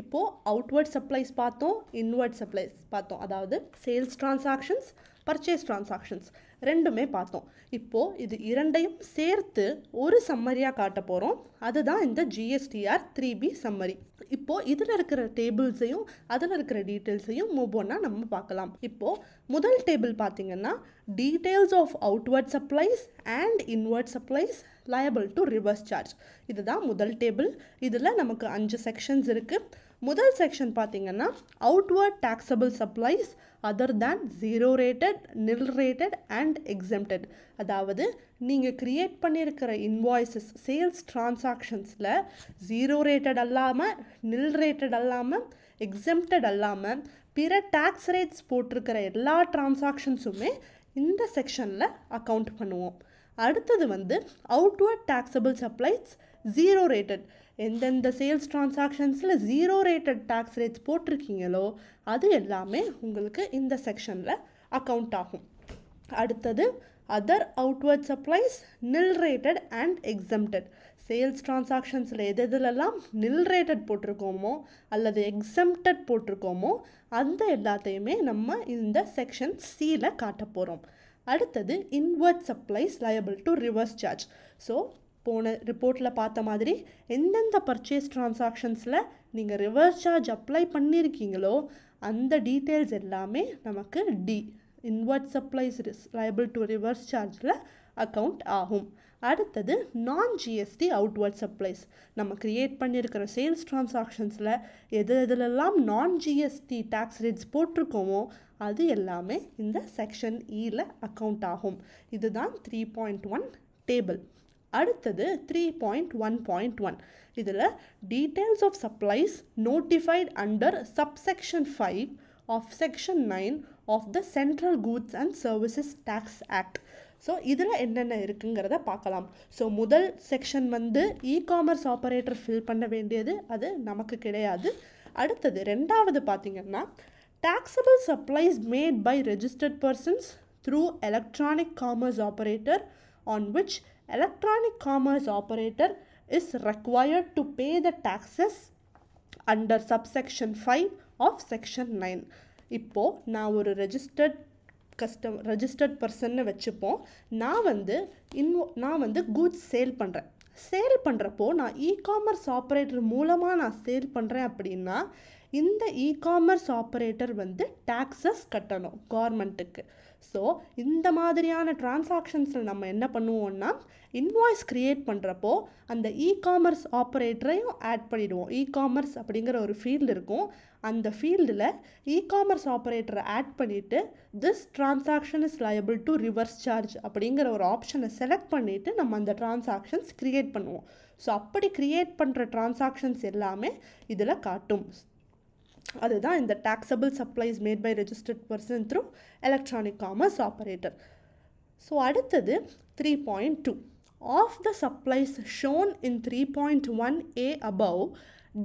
இப்போது அவுட்வர்ட் சப்ளைஸ் பார்த்தோம் இன்வர்ட் சப்ளைஸ் பார்த்தோம் அதாவது சேல்ஸ் ட்ரான்சாக்ஷன்ஸ் பர்ச்சேஸ் ட்ரான்சாக்ஷன்ஸ் ரெண்டுமே பார்த்தோம் இப்போது இது இரண்டையும் சேர்த்து ஒரு சம்மரியாக காட்ட போகிறோம் அதுதான் இந்த ஜிஎஸ்டிஆர் த்ரீ பி சம்மரி இப்போது இதில் இருக்கிற டேபிள்ஸையும் அதில் இருக்கிற டீட்டெயில்ஸையும் மூவ் நம்ம பார்க்கலாம் இப்போது முதல் டேபிள் பார்த்திங்கன்னா details of outward supplies and inward supplies liable to reverse charge இதுதான் முதல் டேபிள் இதில் நமக்கு அஞ்சு செக்ஷன்ஸ் இருக்குது முதல் செக்ஷன் பார்த்தீங்கன்னா outward taxable supplies other than zero rated nil rated and exempted அதாவது நீங்கள் க்ரியேட் பண்ணியிருக்கிற இன்வாய்ஸஸ் சேல்ஸ் ட்ரான்சாக்ஷன்ஸில் ஜீரோ ரேட்டட் அல்லாமல் நில் ரேட்டட் அல்லாமல் எக்ஸம்டட் அல்லாமல் பிற டேக்ஸ் ரேட்ஸ் போட்டிருக்கிற எல்லா ட்ரான்சாக்ஷன்ஸுமே இந்த செக்ஷனில் அக்கௌண்ட் பண்ணுவோம் அடுத்தது வந்து outward taxable supplies zero rated எந்தெந்த சேல்ஸ் ட்ரான்சாக்ஷன்ஸில் ஜீரோ ரேட்டட் டேக்ஸ் ரேட்ஸ் போட்டிருக்கீங்களோ அது எல்லாமே உங்களுக்கு இந்த செக்ஷனில் அக்கௌண்ட் ஆகும் அடுத்தது other outward supplies nil rated and exempted sales ட்ரான்சாக்ஷன்ஸில் எது எதுலெல்லாம் நில் ரேட்டட் போட்டிருக்கோமோ அல்லது எக்ஸம்டட் போட்டிருக்கோமோ அந்த எல்லாத்தையுமே நம்ம இந்த செக்ஷன் சியில் காட்ட போகிறோம் அடுத்தது inward supplies liable to reverse charge so போன ரிப்போர்ட்டில் பார்த்த மாதிரி எந்தெந்த பர்ச்சேஸ் ட்ரான்சாக்ஷன்ஸில் நீங்கள் ரிவர்ஸ் சார்ஜ் அப்ளை பண்ணியிருக்கீங்களோ அந்த டீட்டெயில்ஸ் எல்லாமே நமக்கு டி இன்வெர்ட் சப்ளைஸ் ரிஸ் லைபிள் டு ரிவர்ஸ் சார்ஜில் அக்கௌண்ட் ஆகும் அடுத்தது நான் ஜிஎஸ்டி அவுட்வர்ட் சப்ளைஸ் நம்ம க்ரியேட் பண்ணியிருக்கிற சேல்ஸ் ட்ரான்சாக்ஷன்ஸில் எது எதுலெல்லாம் நான் ஜிஎஸ்டி டேக்ஸ் ரேட்ஸ் போட்டிருக்கோமோ அது எல்லாமே இந்த செக்ஷன் இயில் அக்கௌண்ட் ஆகும் இதுதான் த்ரீ பாயிண்ட் ஒன் டேபிள் அடுத்தது three point one point one இதில் details of supplies notified under subsection five of section nine of the central goods and services tax act so இதில் என்னென்ன இருக்குங்கிறத பார்க்கலாம் ஸோ முதல் section வந்து இ காமர்ஸ் ஆப்ரேட்டர் ஃபில் பண்ண வேண்டியது அது நமக்கு கிடையாது அடுத்தது ரெண்டாவது பார்த்திங்கன்னா taxable supplies made by registered persons through electronic commerce operator on which electronic commerce operator is required to pay the taxes under subsection five of section nine இப்போது நான் ஒரு ரெஜிஸ்டர்ட் கஸ்டம் ரெஜிஸ்டர்ட் பர்சன்னு வச்சுப்போம் நான் வந்து இன்வோ நான் வந்து கூட்ஸ் சேல் பண்ணுறேன் sale பண்ணுறப்போ நான் இ காமர்ஸ் ஆப்ரேட்டர் மூலமாக நான் சேல் பண்ணுறேன் அப்படின்னா இந்த இ காமர்ஸ் ஆப்ரேட்டர் வந்து டேக்ஸஸ் கட்டணும் கவர்மெண்ட்டுக்கு ஸோ இந்த மாதிரியான டிரான்சாக்ஷன்ஸில் நம்ம என்ன பண்ணுவோம்னா இன்வாய்ஸ் க்ரியேட் பண்ணுறப்போ அந்த இ காமர்ஸ் ஆப்ரேட்டரையும் ஆட் பண்ணிவிடுவோம் இ காமர்ஸ் அப்படிங்கிற ஒரு ஃபீல்டு இருக்கும் அந்த ஃபீல்டில் இ காமர்ஸ் ஆப்ரேட்டரை ஆட் பண்ணிவிட்டு this transaction is liable to reverse charge அப்படிங்கிற ஒரு ஆப்ஷனை செலக்ட் பண்ணிவிட்டு நம்ம அந்த டிரான்சாக்ஷன்ஸ் க்ரியேட் பண்ணுவோம் ஸோ அப்படி க்ரியேட் பண்ணுற டிரான்சாக்ஷன்ஸ் எல்லாமே இதில் காட்டும் அதுதான் இந்த taxable supplies made by registered person through electronic commerce operator so அடுத்தது three point two of the supplies shown in three point one A above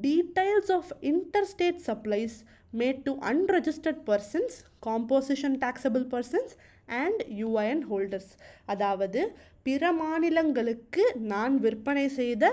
details of state supplies made to unregistered persons composition taxable persons and UIN holders அதாவது பிற மாநிலங்களுக்கு நான் விற்பனை செய்த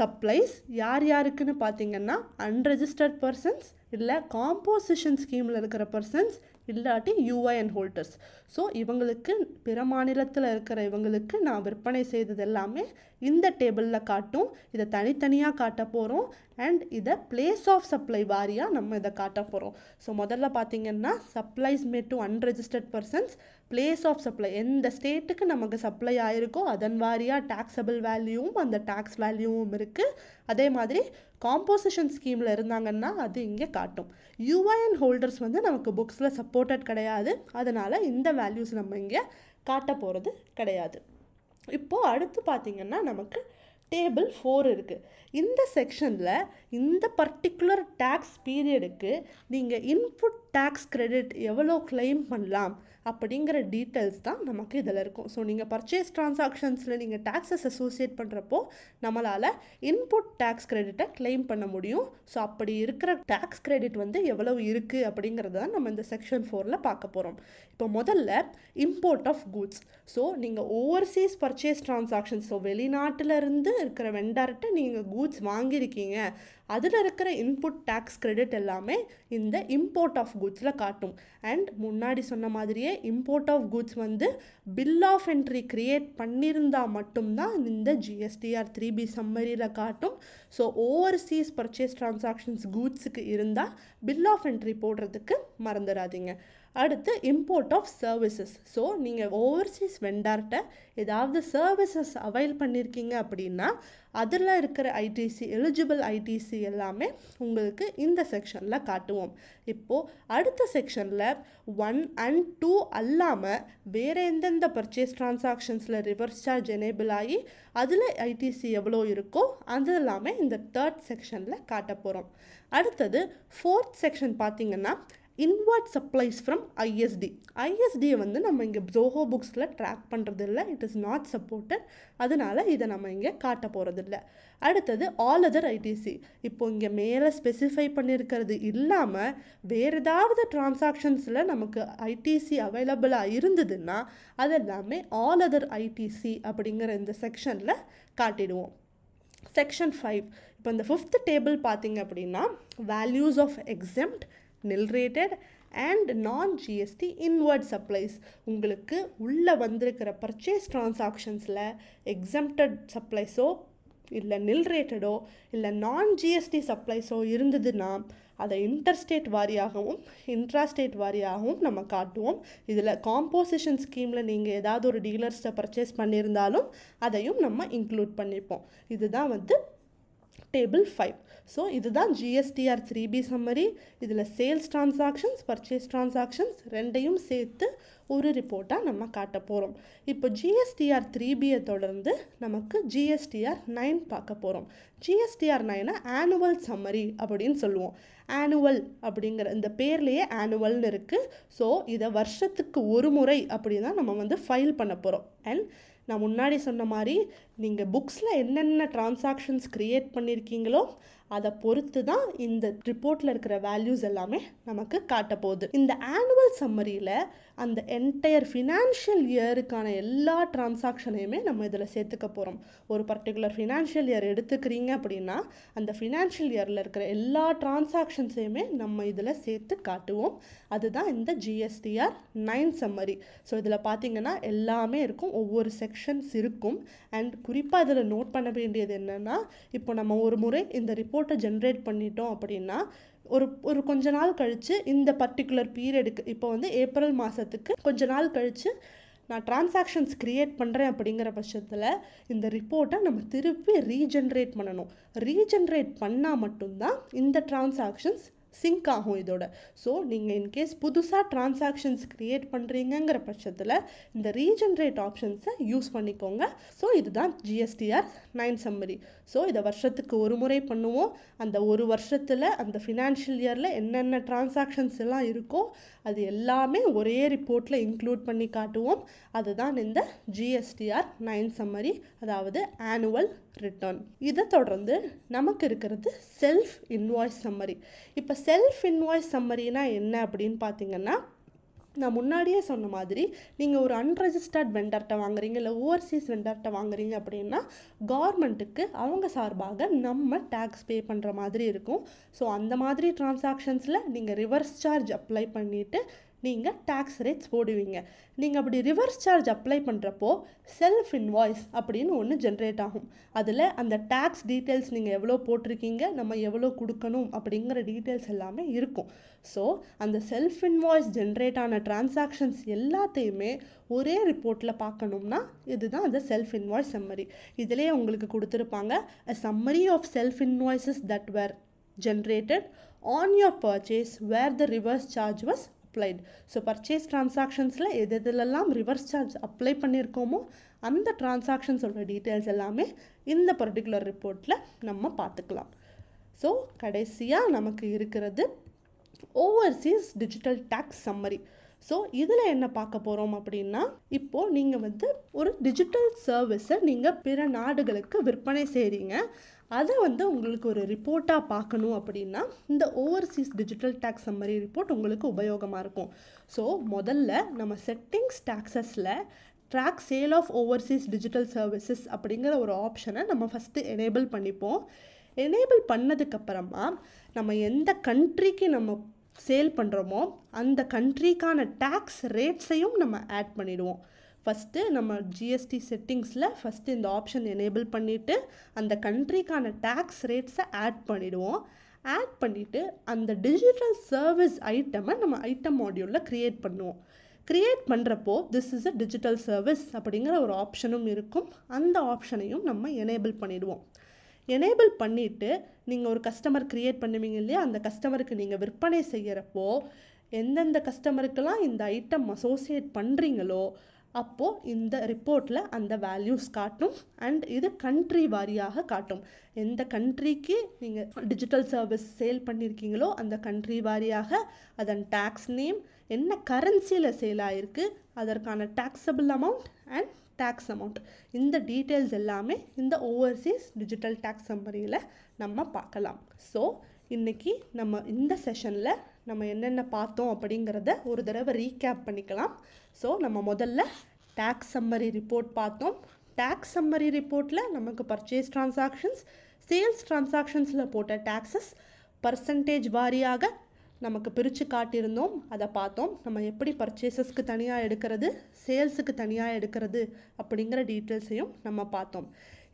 supplies யார் யாருக்குன்னு பார்த்தீங்கன்னா அன்ரெஜிஸ்டர்ட் பர்சன்ஸ் இல்லை காம்போசிஷன் ஸ்கீமில் இருக்கிற பர்சன்ஸ் இல்லாட்டி யூஐஎன் ஹோல்டர்ஸ் ஸோ இவங்களுக்கு பிற மாநிலத்தில் இருக்கிற இவங்களுக்கு நான் விற்பனை செய்தது எல்லாமே இந்த டேபிளில் காட்டும் இதை தனித்தனியாக காட்ட போகிறோம் அண்ட் இதை பிளேஸ் ஆஃப் சப்ளை வாரியாக நம்ம இதை காட்ட போகிறோம் ஸோ முதல்ல பார்த்திங்கன்னா supplies made to unregistered persons place of supply எந்த ஸ்டேட்டுக்கு நமக்கு சப்ளை ஆயிருக்கோ அதன் வாரியாக டேக்ஸபிள் வேல்யூவும் அந்த டேக்ஸ் வேல்யூவும் இருக்குது அதே மாதிரி காம்போசிஷன் ஸ்கீமில் இருந்தாங்கன்னா அது இங்கே காட்டும் யூஐஎன் ஹோல்டர்ஸ் வந்து நமக்கு புக்ஸில் சப்போர்ட்டட் கிடையாது அதனால் இந்த வேல்யூஸ் நம்ம இங்கே காட்ட போகிறது கிடையாது இப்போது அடுத்து பார்த்திங்கன்னா நமக்கு டேபிள் ஃபோர் இருக்குது இந்த செக்ஷனில் இந்த பர்டிகுலர் டேக்ஸ் பீரியடுக்கு நீங்கள் இன்புட் டேக்ஸ் கிரெடிட் எவ்வளோ கிளைம் பண்ணலாம் அப்படிங்கிற டீட்டெயில்ஸ் தான் நமக்கு இதில் இருக்கும் ஸோ நீங்கள் பர்ச்சேஸ் ட்ரான்சாக்ஷன்ஸில் நீங்கள் டேக்ஸஸ் அசோசியேட் பண்ணுறப்போ நம்மளால் இன்புட் டேக்ஸ் கிரெடிட்டை கிளைம் பண்ண முடியும் ஸோ அப்படி இருக்கிற டேக்ஸ் கிரெடிட் வந்து எவ்வளவு இருக்குது அப்படிங்கிறத தான் நம்ம இந்த செக்ஷன் ஃபோரில் பார்க்க போகிறோம் இப்போ முதல்ல இம்போர்ட் ஆஃப் குட்ஸ் ஸோ நீங்கள் ஓவர்சீஸ் பர்ச்சேஸ் ட்ரான்சாக்ஷன்ஸ் ஸோ வெளிநாட்டிலிருந்து இருக்கிற வெண்டார்ட்ட நீங்கள் கூட்ஸ் வாங்கியிருக்கீங்க அதில் இருக்கிற இன்புட் டேக்ஸ் கிரெடிட் எல்லாமே இந்த இம்போர்ட் ஆஃப் குட்ஸில் காட்டும் அண்ட் முன்னாடி சொன்ன மாதிரியே இம்போர்ட் ஆஃப் குட்ஸ் வந்து பில் ஆஃப் என்ட்ரி க்ரியேட் பண்ணியிருந்தால் மட்டும்தான் இந்த ஜிஎஸ்டிஆர் த்ரீ பி சம்மரியில் காட்டும் ஸோ ஓவர்சீஸ் பர்ச்சேஸ் ட்ரான்சாக்ஷன்ஸ் கூட்ஸுக்கு இருந்தால் பில் ஆஃப் என்ட்ரி போடுறதுக்கு மறந்துடாதீங்க அடுத்து இம்போர்ட் ஆஃப் சர்வீசஸ் ஸோ நீங்கள் ஓவர்சீஸ் வெண்டார்கிட்ட ஏதாவது சர்வீசஸ் அவைல் பண்ணியிருக்கீங்க அப்படின்னா அதில் இருக்கிற ஐடிசி எலிஜிபிள் ஐடிசி எல்லாமே உங்களுக்கு இந்த செக்ஷனில் காட்டுவோம் இப்போது அடுத்த செக்ஷனில் ஒன் அண்ட் டூ அல்லாமல் வேறு எந்த எந்தெந்த பர்ச்சேஸ் ட்ரான்சாக்ஷன்ஸில் ரிவர்ஸ் சார்ஜ் எனேபிள் ஆகி அதில் ஐடிசி எவ்வளோ இருக்கோ அது எல்லாமே இந்த தேர்ட் செக்ஷனில் காட்ட போகிறோம் அடுத்தது ஃபோர்த் செக்ஷன் பார்த்திங்கன்னா இன்வாட் சப்ளைஸ் ஃப்ரம் ஐஎஸ்டி ஐஎஸ்டியை வந்து நம்ம இங்கே ஜோஹோ புக்ஸில் ட்ராக் பண்ணுறது இல்லை இட் இஸ் நாட் சப்போர்ட்டட் அதனால் இதை நம்ம இங்கே காட்ட போகிறதில்ல அடுத்தது ஆல் அதர் ஐடிசி இப்போ இங்கே மேலே ஸ்பெசிஃபை பண்ணியிருக்கிறது இல்லாமல் வேறு ஏதாவது டிரான்சாக்ஷன்ஸில் நமக்கு ஐடிசி அவைலபிளாக இருந்ததுன்னா அதெல்லாமே ஆல் அதர் ஐடிசி அப்படிங்கிற இந்த செக்ஷனில் காட்டிடுவோம் செக்ஷன் ஃபைவ் இப்போ இந்த ஃபிஃப்த் டேபிள் பார்த்தீங்க அப்படின்னா values of exempt nil rated and non GST inward supplies உங்களுக்கு உள்ளே வந்திருக்கிற பர்ச்சேஸ் ட்ரான்சாக்ஷன்ஸில் எக்ஸம்டட் சப்ளைஸோ இல்லை நில் ரேட்டடோ இல்லை நான் ஜிஎஸ்டி சப்ளைஸோ இருந்ததுன்னா அதை இன்டர்ஸ்டேட் வாரியாகவும் இன்ட்ராஸ்டேட் வாரியாகவும் நம்ம காட்டுவோம் இதில் காம்போசிஷன் ஸ்கீமில் நீங்கள் ஏதாவது ஒரு டீலர்ஸை பர்ச்சேஸ் பண்ணியிருந்தாலும் அதையும் நம்ம இன்க்ளூட் பண்ணிப்போம் இதுதான் வந்து டேபிள் ஃபைவ் ஸோ இதுதான் ஜிஎஸ்டிஆர் த்ரீ பி சம்மரி இதில் சேல்ஸ் டிரான்சாக்ஷன்ஸ் பர்ச்சேஸ் டிரான்சாக்ஷன்ஸ் ரெண்டையும் சேர்த்து ஒரு ரிப்போர்ட்டாக நம்ம காட்ட போகிறோம் இப்போ ஜிஎஸ்டிஆர் த்ரீ பியை தொடர்ந்து நமக்கு ஜிஎஸ்டிஆர் நைன் பார்க்க போகிறோம் ஜிஎஸ்டிஆர் நைனை ஆனுவல் சம்மரி அப்படின்னு சொல்லுவோம் ஆனுவல் அப்படிங்கிற இந்த பேர்லேயே ஆனுவல்னு இருக்குது ஸோ இதை வருஷத்துக்கு ஒரு முறை அப்படி தான் நம்ம வந்து ஃபைல் பண்ண போகிறோம் அண்ட் நான் முன்னாடி சொன்ன மாதிரி நீங்கள் புக்ஸில் என்னென்ன ட்ரான்சாக்ஷன்ஸ் க்ரியேட் பண்ணியிருக்கீங்களோ அதை பொறுத்து தான் இந்த ரிப்போர்ட்டில் இருக்கிற வேல்யூஸ் எல்லாமே நமக்கு காட்டப்போகுது இந்த ஆனுவல் சம்மரியில் அந்த என்டையர் ஃபினான்ஷியல் இயருக்கான எல்லா டிரான்சாக்ஷனையுமே நம்ம இதில் சேர்த்துக்க போகிறோம் ஒரு பர்டிகுலர் ஃபினான்ஷியல் இயர் எடுத்துக்கிறீங்க அப்படின்னா அந்த ஃபினான்ஷியல் இயரில் இருக்கிற எல்லா டிரான்சாக்ஷன்ஸையுமே நம்ம இதில் சேர்த்து காட்டுவோம் அதுதான் இந்த ஜிஎஸ்டிஆர் நைன் சம்மரி ஸோ இதில் பார்த்தீங்கன்னா எல்லாமே இருக்கும் ஒவ்வொரு செக்ஷன்ஸ் இருக்கும் அண்ட் குறிப்பாக இதில் நோட் பண்ண வேண்டியது என்னென்னா இப்போ நம்ம ஒரு முறை இந்த ரிப்போர்ட் ரிப்போர்ட்டை ஜென்ரேட் பண்ணிட்டோம் அப்படின்னா ஒரு ஒரு கொஞ்ச நாள் கழித்து இந்த பர்டிகுலர் பீரியடுக்கு இப்போ வந்து ஏப்ரல் மாதத்துக்கு கொஞ்ச நாள் கழித்து நான் டிரான்சாக்ஷன்ஸ் க்ரியேட் பண்ணுறேன் அப்படிங்கிற பட்சத்தில் இந்த ரிப்போர்ட்டை நம்ம திருப்பி ரீஜென்ரேட் பண்ணணும் ரீஜென்ரேட் பண்ணால் மட்டும்தான் இந்த டிரான்சாக்ஷன்ஸ் சிங்க் ஆகும் இதோட ஸோ நீங்கள் இன்கேஸ் புதுசாக ட்ரான்சாக்ஷன்ஸ் க்ரியேட் பண்ணுறீங்கிற பட்சத்தில் இந்த ரீஜென்ரேட் ஆப்ஷன்ஸை யூஸ் பண்ணிக்கோங்க ஸோ இதுதான் ஜிஎஸ்டிஆர் நைன் சம்மரி ஸோ இதை வருஷத்துக்கு ஒரு முறை பண்ணுவோம் அந்த ஒரு வருஷத்தில் அந்த ஃபினான்ஷியல் இயரில் என்னென்ன ட்ரான்சாக்ஷன்ஸ் எல்லாம் இருக்கோ அது எல்லாமே ஒரே ரிப்போர்ட்டில் இன்க்ளூட் பண்ணி காட்டுவோம் அதுதான் இந்த ஜிஎஸ்டிஆர் நைன் சம்மரி அதாவது ஆனுவல் ரிட்டர்ன் இதை தொடர்ந்து நமக்கு இருக்கிறது செல்ஃப் இன்வாய்ஸ் சம்மரி இப்போ செல்ஃப் இன்வாய்ஸ் சம்மரினா என்ன அப்படின்னு பார்த்தீங்கன்னா நான் முன்னாடியே சொன்ன மாதிரி நீங்கள் ஒரு அன்ரெஜிஸ்டர்ட் வெண்டர்கிட்ட வாங்குறீங்க இல்லை ஓவர்சீஸ் வெண்டர்கிட்ட வாங்குறீங்க அப்படின்னா கவர்மெண்ட்டுக்கு அவங்க சார்பாக நம்ம டேக்ஸ் பே பண்ணுற மாதிரி இருக்கும் ஸோ அந்த மாதிரி ட்ரான்சாக்ஷன்ஸில் நீங்கள் ரிவர்ஸ் சார்ஜ் அப்ளை பண்ணிவிட்டு நீங்கள் டேக்ஸ் ரேட்ஸ் போடுவீங்க நீங்கள் அப்படி ரிவர்ஸ் சார்ஜ் அப்ளை பண்ணுறப்போ செல்ஃப் இன்வாய்ஸ் அப்படின்னு ஒன்று ஜென்ரேட் ஆகும் அதில் அந்த டேக்ஸ் டீட்டெயில்ஸ் நீங்கள் எவ்வளோ போட்டிருக்கீங்க நம்ம எவ்வளோ கொடுக்கணும் அப்படிங்கிற டீட்டெயில்ஸ் எல்லாமே இருக்கும் ஸோ அந்த செல்ஃப் இன்வாய்ஸ் ஜென்ரேட் ஆன டிரான்சாக்ஷன்ஸ் எல்லாத்தையுமே ஒரே ரிப்போர்ட்டில் பார்க்கணும்னா இதுதான் அந்த செல்ஃப் இன்வாய்ஸ் செம்மரி இதிலேயே உங்களுக்கு கொடுத்துருப்பாங்க a summary of self invoices that were generated on your purchase where the reverse charge was applied so purchase ட்ரான்சாக்ஷன்ஸில் எது எதுலெல்லாம் ரிவர்ஸ் சார்ஜ் அப்ளை பண்ணியிருக்கோமோ அந்த ட்ரான்சாக்ஷன்ஸோட டீட்டெயில்ஸ் எல்லாமே இந்த பர்டிகுலர் ரிப்போர்ட்டில் நம்ம பார்த்துக்கலாம் ஸோ கடைசியாக நமக்கு இருக்கிறது overseas digital tax summary so இதில் என்ன பார்க்க போகிறோம் அப்படின்னா இப்போது நீங்கள் வந்து ஒரு டிஜிட்டல் சர்வீஸை நீங்கள் பிற நாடுகளுக்கு விற்பனை செய்கிறீங்க அதை வந்து உங்களுக்கு ஒரு ரிப்போர்ட்டாக பார்க்கணும் அப்படின்னா இந்த overseas digital tax summary report உங்களுக்கு உபயோகமாக இருக்கும் ஸோ முதல்ல நம்ம செட்டிங்ஸ் டேக்ஸஸில் track sale of overseas digital services அப்படிங்கிற ஒரு ஆப்ஷனை நம்ம ஃபஸ்ட்டு எனேபிள் பண்ணிப்போம் எனேபிள் பண்ணதுக்கப்புறமா நம்ம எந்த கண்ட்ரிக்கு நம்ம சேல் பண்ணுறோமோ அந்த கண்ட்ரிக்கான டேக்ஸ் ரேட்ஸையும் நம்ம ஆட் பண்ணிடுவோம் ஃபஸ்ட்டு நம்ம ஜிஎஸ்டி செட்டிங்ஸில் ஃபஸ்ட்டு இந்த ஆப்ஷன் எனேபிள் பண்ணிவிட்டு அந்த கண்ட்ரிக்கான டேக்ஸ் ரேட்ஸை ஆட் பண்ணிவிடுவோம் ஆட் பண்ணிவிட்டு அந்த டிஜிட்டல் சர்வீஸ் ஐட்டமை நம்ம ஐட்டம் மாடியூலில் க்ரியேட் பண்ணுவோம் க்ரியேட் பண்ணுறப்போ this is a digital service அப்படிங்கிற ஒரு ஆப்ஷனும் இருக்கும் அந்த ஆப்ஷனையும் நம்ம எனேபிள் பண்ணிவிடுவோம் எனேபிள் பண்ணிவிட்டு நீங்கள் ஒரு கஸ்டமர் க்ரியேட் பண்ணுவீங்க இல்லையா அந்த கஸ்டமருக்கு நீங்கள் விற்பனை செய்கிறப்போ எந்தெந்த கஸ்டமருக்கெல்லாம் இந்த ஐட்டம் அசோசியேட் பண்ணுறீங்களோ அப்போது இந்த ரிப்போர்ட்டில் அந்த வேல்யூஸ் காட்டும் அண்ட் இது கண்ட்ரி வாரியாக காட்டும் எந்த கண்ட்ரிக்கு நீங்கள் டிஜிட்டல் சர்வீஸ் சேல் பண்ணியிருக்கீங்களோ அந்த கண்ட்ரி வாரியாக அதன் டேக்ஸ் நேம் என்ன கரன்சியில் சேல் ஆகிருக்கு அதற்கான taxable amount and tax amount இந்த டீட்டெயில்ஸ் எல்லாமே இந்த ஓவர்சீஸ் டிஜிட்டல் டேக்ஸ் சம்பரியில் நம்ம பார்க்கலாம் ஸோ இன்றைக்கி நம்ம இந்த செஷனில் நம்ம என்னென்ன பார்த்தோம் அப்படிங்கிறத ஒரு தடவை ரீகேப் பண்ணிக்கலாம் ஸோ நம்ம முதல்ல டேக்ஸ் சம்மரி ரிப்போர்ட் பார்த்தோம் டேக்ஸ் சம்மரி ரிப்போர்ட்டில் நமக்கு பர்ச்சேஸ் ட்ரான்சாக்ஷன்ஸ் சேல்ஸ் ட்ரான்சாக்ஷன்ஸில் போட்ட டேக்ஸஸ் பர்சன்டேஜ் வாரியாக நமக்கு பிரித்து காட்டியிருந்தோம் அதை பார்த்தோம் நம்ம எப்படி பர்ச்சேசஸ்க்கு தனியாக எடுக்கிறது சேல்ஸுக்கு தனியாக எடுக்கிறது அப்படிங்கிற டீட்டெயில்ஸையும் நம்ம பார்த்தோம்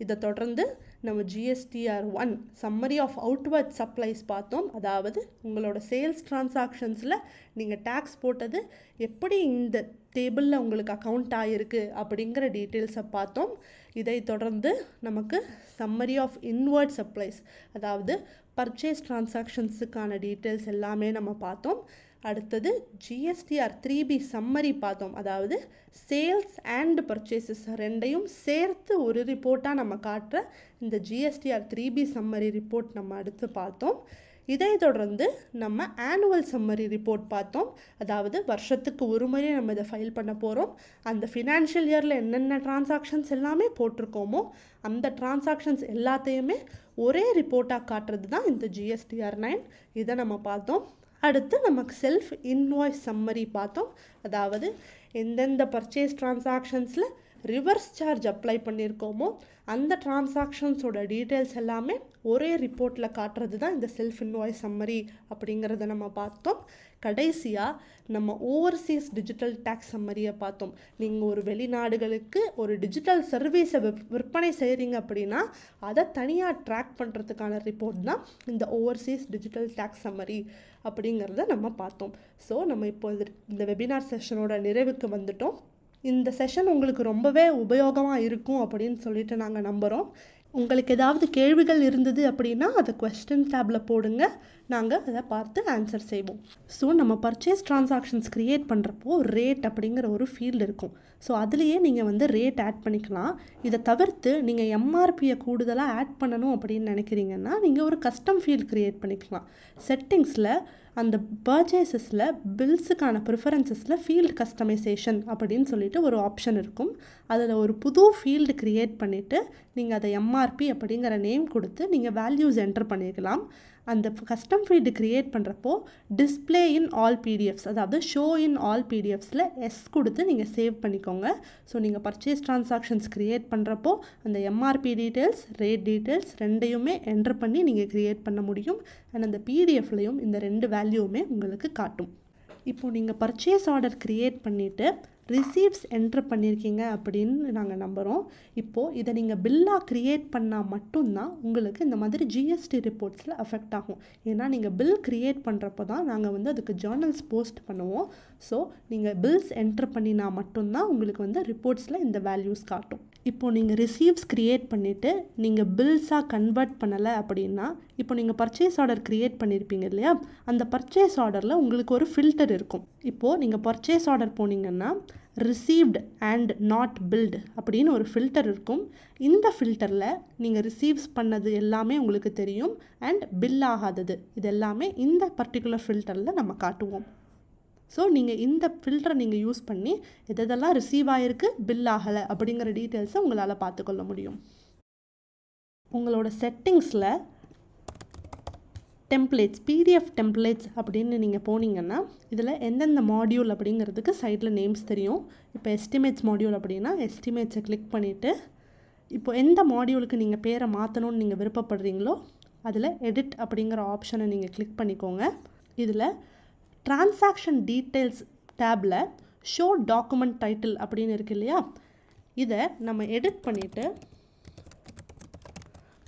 இதை தொடர்ந்து நம்ம GSTR one summary of outward supplies பார்த்தோம் அதாவது உங்களோட சேல்ஸ் ட்ரான்சாக்ஷன்ஸில் நீங்கள் டேக்ஸ் போட்டது எப்படி இந்த டேபிளில் உங்களுக்கு அக்கௌண்ட் ஆகிருக்கு அப்படிங்கிற டீட்டெயில்ஸை பார்த்தோம் இதை தொடர்ந்து நமக்கு சம்மரி ஆஃப் இன்வர்ட் சப்ளைஸ் அதாவது பர்ச்சேஸ் ட்ரான்சாக்ஷன்ஸுக்கான டீட்டெயில்ஸ் எல்லாமே நம்ம பார்த்தோம் அடுத்தது ஜிஎஸ்டிஆர் த்ரீ பி சம்மரி பார்த்தோம் அதாவது சேல்ஸ் அண்ட் பர்ச்சேசஸ் ரெண்டையும் சேர்த்து ஒரு ரிப்போர்ட்டாக நம்ம காட்டுற இந்த GSTR three B summary report நம்ம அடுத்து பார்த்தோம் இதை தொடர்ந்து நம்ம ஆனுவல் சம்மரி ரிப்போர்ட் பார்த்தோம் அதாவது வருஷத்துக்கு ஒரு முறை நம்ம இதை ஃபைல் பண்ண போகிறோம் அந்த ஃபினான்ஷியல் இயரில் என்னென்ன டிரான்சாக்ஷன்ஸ் எல்லாமே போட்டிருக்கோமோ அந்த டிரான்சாக்ஷன்ஸ் எல்லாத்தையுமே ஒரே ரிப்போர்ட்டாக காட்டுறது தான் இந்த ஜிஎஸ்டிஆர் நைன் இதை நம்ம பார்த்தோம் அடுத்து நமக்கு செல்ஃப் இன்வாய்ஸ் சம்மரி பார்த்தோம் அதாவது எந்தெந்த பர்ச்சேஸ் ட்ரான்சாக்ஷன்ஸில் ரிவர்ஸ் சார்ஜ் அப்ளை பண்ணியிருக்கோமோ அந்த ட்ரான்சாக்ஷன்ஸோட டீட்டெயில்ஸ் எல்லாமே ஒரே ரிப்போர்ட்டில் காட்டுறது தான் இந்த செல்ஃப் இன்வாய்ஸ் சம்மரி அப்படிங்கிறத நம்ம பார்த்தோம் கடைசியாக நம்ம ஓவர்சீஸ் டிஜிட்டல் டேக்ஸ் சம்மரியை பார்த்தோம் நீங்கள் ஒரு வெளிநாடுகளுக்கு ஒரு டிஜிட்டல் சர்வீஸை விற்பனை செய்கிறீங்க அப்படின்னா அதை தனியாக ட்ராக் பண்ணுறதுக்கான ரிப்போர்ட் தான் இந்த ஓவர்சீஸ் டிஜிட்டல் டேக்ஸ் சம்மரி அப்படிங்கிறத நம்ம பார்த்தோம் ஸோ நம்ம இப்போ இந்த வெபினார் செஷனோட நிறைவுக்கு வந்துட்டோம் இந்த செஷன் உங்களுக்கு ரொம்பவே உபயோகமாக இருக்கும் அப்படின்னு சொல்லிட்டு நாங்கள் நம்புகிறோம் உங்களுக்கு ஏதாவது கேள்விகள் இருந்தது அப்படின்னா அதை கொஸ்டின் டேப்பில் போடுங்க நாங்கள் அதை பார்த்து ஆன்சர் செய்வோம் ஸோ நம்ம பர்ச்சேஸ் ட்ரான்சாக்ஷன்ஸ் க்ரியேட் பண்ணுறப்போ ரேட் அப்படிங்கிற ஒரு ஃபீல்டு இருக்கும் ஸோ அதுலேயே நீங்கள் வந்து ரேட் ஆட் பண்ணிக்கலாம் இதை தவிர்த்து நீங்கள் எம்ஆர்பியை கூடுதலாக ஆட் பண்ணணும் அப்படின்னு நினைக்கிறீங்கன்னா நீங்கள் ஒரு கஸ்டம் ஃபீல்ட் க்ரியேட் பண்ணிக்கலாம் செட்டிங்ஸில் அந்த பர்ச்சேசஸில் பில்ஸுக்கான ப்ரிஃபரன்சஸில் ஃபீல்டு கஸ்டமைசேஷன் அப்படின்னு சொல்லிட்டு ஒரு ஆப்ஷன் இருக்கும் அதில் ஒரு புது ஃபீல்டு க்ரியேட் பண்ணிவிட்டு நீங்கள் அதை எம்ஆர்பி அப்படிங்கிற நேம் கொடுத்து நீங்கள் வேல்யூஸ் என்டர் பண்ணிக்கலாம் அந்த கஸ்டம் ஃபீல்டு க்ரியேட் பண்ணுறப்போ டிஸ்பிளே இன் ஆல் பிடிஎஃப்ஸ் அதாவது ஷோ இன் ஆல் பிடிஎஃப்ஸில் எஸ் கொடுத்து நீங்கள் சேவ் பண்ணிக்கோங்க ஸோ நீங்கள் பர்ச்சேஸ் ட்ரான்சாக்ஷன்ஸ் க்ரியேட் பண்ணுறப்போ அந்த எம்ஆர்பி டீட்டெயில்ஸ் ரேட் டீட்டெயில்ஸ் ரெண்டையுமே என்ட்ரு பண்ணி நீங்கள் க்ரியேட் பண்ண முடியும் அண்ட் அந்த பிடிஎஃப்லையும் இந்த ரெண்டு வேல்யூவுமே உங்களுக்கு காட்டும் இப்போது நீங்கள் பர்ச்சேஸ் ஆர்டர் க்ரியேட் பண்ணிவிட்டு ரிசீவ்ஸ் என்ட்ரு பண்ணியிருக்கீங்க அப்படின்னு நாங்கள் நம்புகிறோம் இப்போது இதை நீங்கள் பில்லாக க்ரியேட் பண்ணால் மட்டும்தான் உங்களுக்கு இந்த மாதிரி ஜிஎஸ்டி ரிப்போர்ட்ஸில் அஃபெக்ட் ஆகும் ஏன்னா நீங்கள் பில் க்ரியேட் பண்ணுறப்போ தான் நாங்கள் வந்து அதுக்கு ஜேர்னல்ஸ் போஸ்ட் பண்ணுவோம் ஸோ நீங்கள் பில்ஸ் என்ட்ரு பண்ணினா மட்டும்தான் உங்களுக்கு வந்து ரிப்போர்ட்ஸில் இந்த வேல்யூஸ் காட்டும் இப்போது நீங்கள் ரிசீவ்ஸ் க்ரியேட் பண்ணிவிட்டு நீங்கள் பில்ஸாக கன்வெர்ட் பண்ணலை அப்படின்னா இப்போ நீங்கள் பர்ச்சேஸ் ஆர்டர் க்ரியேட் பண்ணியிருப்பீங்க இல்லையா அந்த பர்ச்சேஸ் ஆர்டரில் உங்களுக்கு ஒரு ஃபில்டர் இருக்கும் இப்போது நீங்கள் பர்ச்சேஸ் ஆர்டர் போனீங்கன்னா ரிசீவ்டு அண்ட் நாட் பில்டு அப்படின்னு ஒரு ஃபில்டர் இருக்கும் இந்த ஃபில்டரில் நீங்கள் ரிசீவ்ஸ் பண்ணது எல்லாமே உங்களுக்கு தெரியும் அண்ட் பில் ஆகாதது இது எல்லாமே இந்த பர்டிகுலர் ஃபில்டரில் நம்ம காட்டுவோம் ஸோ நீங்கள் இந்த ஃபில்டரை நீங்கள் யூஸ் பண்ணி எதெல்லாம் ரிசீவ் ஆகிருக்கு பில் ஆகலை அப்படிங்கிற டீட்டெயில்ஸை உங்களால் பார்த்துக்கொள்ள முடியும் உங்களோட செட்டிங்ஸில் டெம்ப்ளேட்ஸ் பிடிஎஃப் டெம்ப்ளேட்ஸ் அப்படின்னு நீங்கள் போனீங்கன்னா இதில் எந்தெந்த மாடியூல் அப்படிங்கிறதுக்கு சைடில் நேம்ஸ் தெரியும் இப்போ எஸ்டிமேட்ஸ் மாடியூல் அப்படின்னா எஸ்டிமேட்ஸை கிளிக் பண்ணிவிட்டு இப்போ எந்த மாடியூலுக்கு நீங்கள் பேரை மாற்றணும்னு நீங்கள் விருப்பப்படுறீங்களோ அதில் எடிட் அப்படிங்கிற ஆப்ஷனை நீங்கள் கிளிக் பண்ணிக்கோங்க இதில் transaction டீட்டெயில்ஸ் டேப்பில் ஷோ டாக்குமெண்ட் டைட்டில் அப்படின்னு இருக்கு இல்லையா இதை நம்ம எடிட் பண்ணிவிட்டு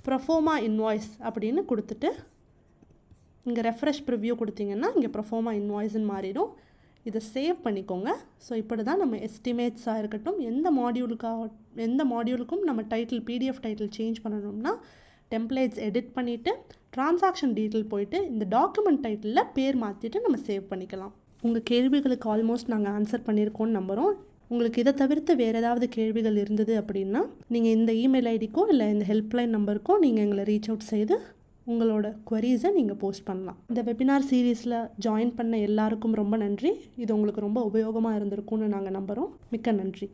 ப்ரொஃபோமா இன்வாய்ஸ் அப்படின்னு கொடுத்துட்டு இங்கே ரெஃப்ரெஷ் preview குடுத்தீங்கன்னா இங்கே ப்ரொஃபோமா invoice மாறிடும் இதை சேவ் பண்ணிக்கோங்க ஸோ இப்படி தான் நம்ம எஸ்டிமேட்ஸாக இருக்கட்டும் எந்த மாடியூலுக்காக எந்த மாடியூலுக்கும் நம்ம டைட்டில் பிடிஎஃப் டைட்டில் சேஞ்ச் பண்ணணும்னா டெம்ப்ளேட்ஸ் எடிட் பண்ணிவிட்டு டிரான்சாக்ஷன் டீட்டெயில் போயிட்டு இந்த டாக்குமெண்ட் டைட்டிலில் பேர் மாற்றிட்டு நம்ம சேவ் பண்ணிக்கலாம் உங்கள் கேள்விகளுக்கு ஆல்மோஸ்ட் நாங்கள் ஆன்சர் பண்ணியிருக்கோம்னு நம்புகிறோம் உங்களுக்கு இதை தவிர்த்து வேறு ஏதாவது கேள்விகள் இருந்தது அப்படின்னா நீங்கள் இந்த இமெயில் ஐடிக்கோ இல்லை இந்த ஹெல்ப்லைன் நம்பருக்கோ நீங்கள் எங்களை ரீச் அவுட் செய்து உங்களோட குவரீஸை நீங்கள் போஸ்ட் பண்ணலாம் இந்த வெபினார் சீரீஸில் ஜாயின் பண்ண எல்லாருக்கும் ரொம்ப நன்றி இது உங்களுக்கு ரொம்ப உபயோகமாக இருந்திருக்கும்னு நாங்கள் நம்புகிறோம் மிக்க நன்றி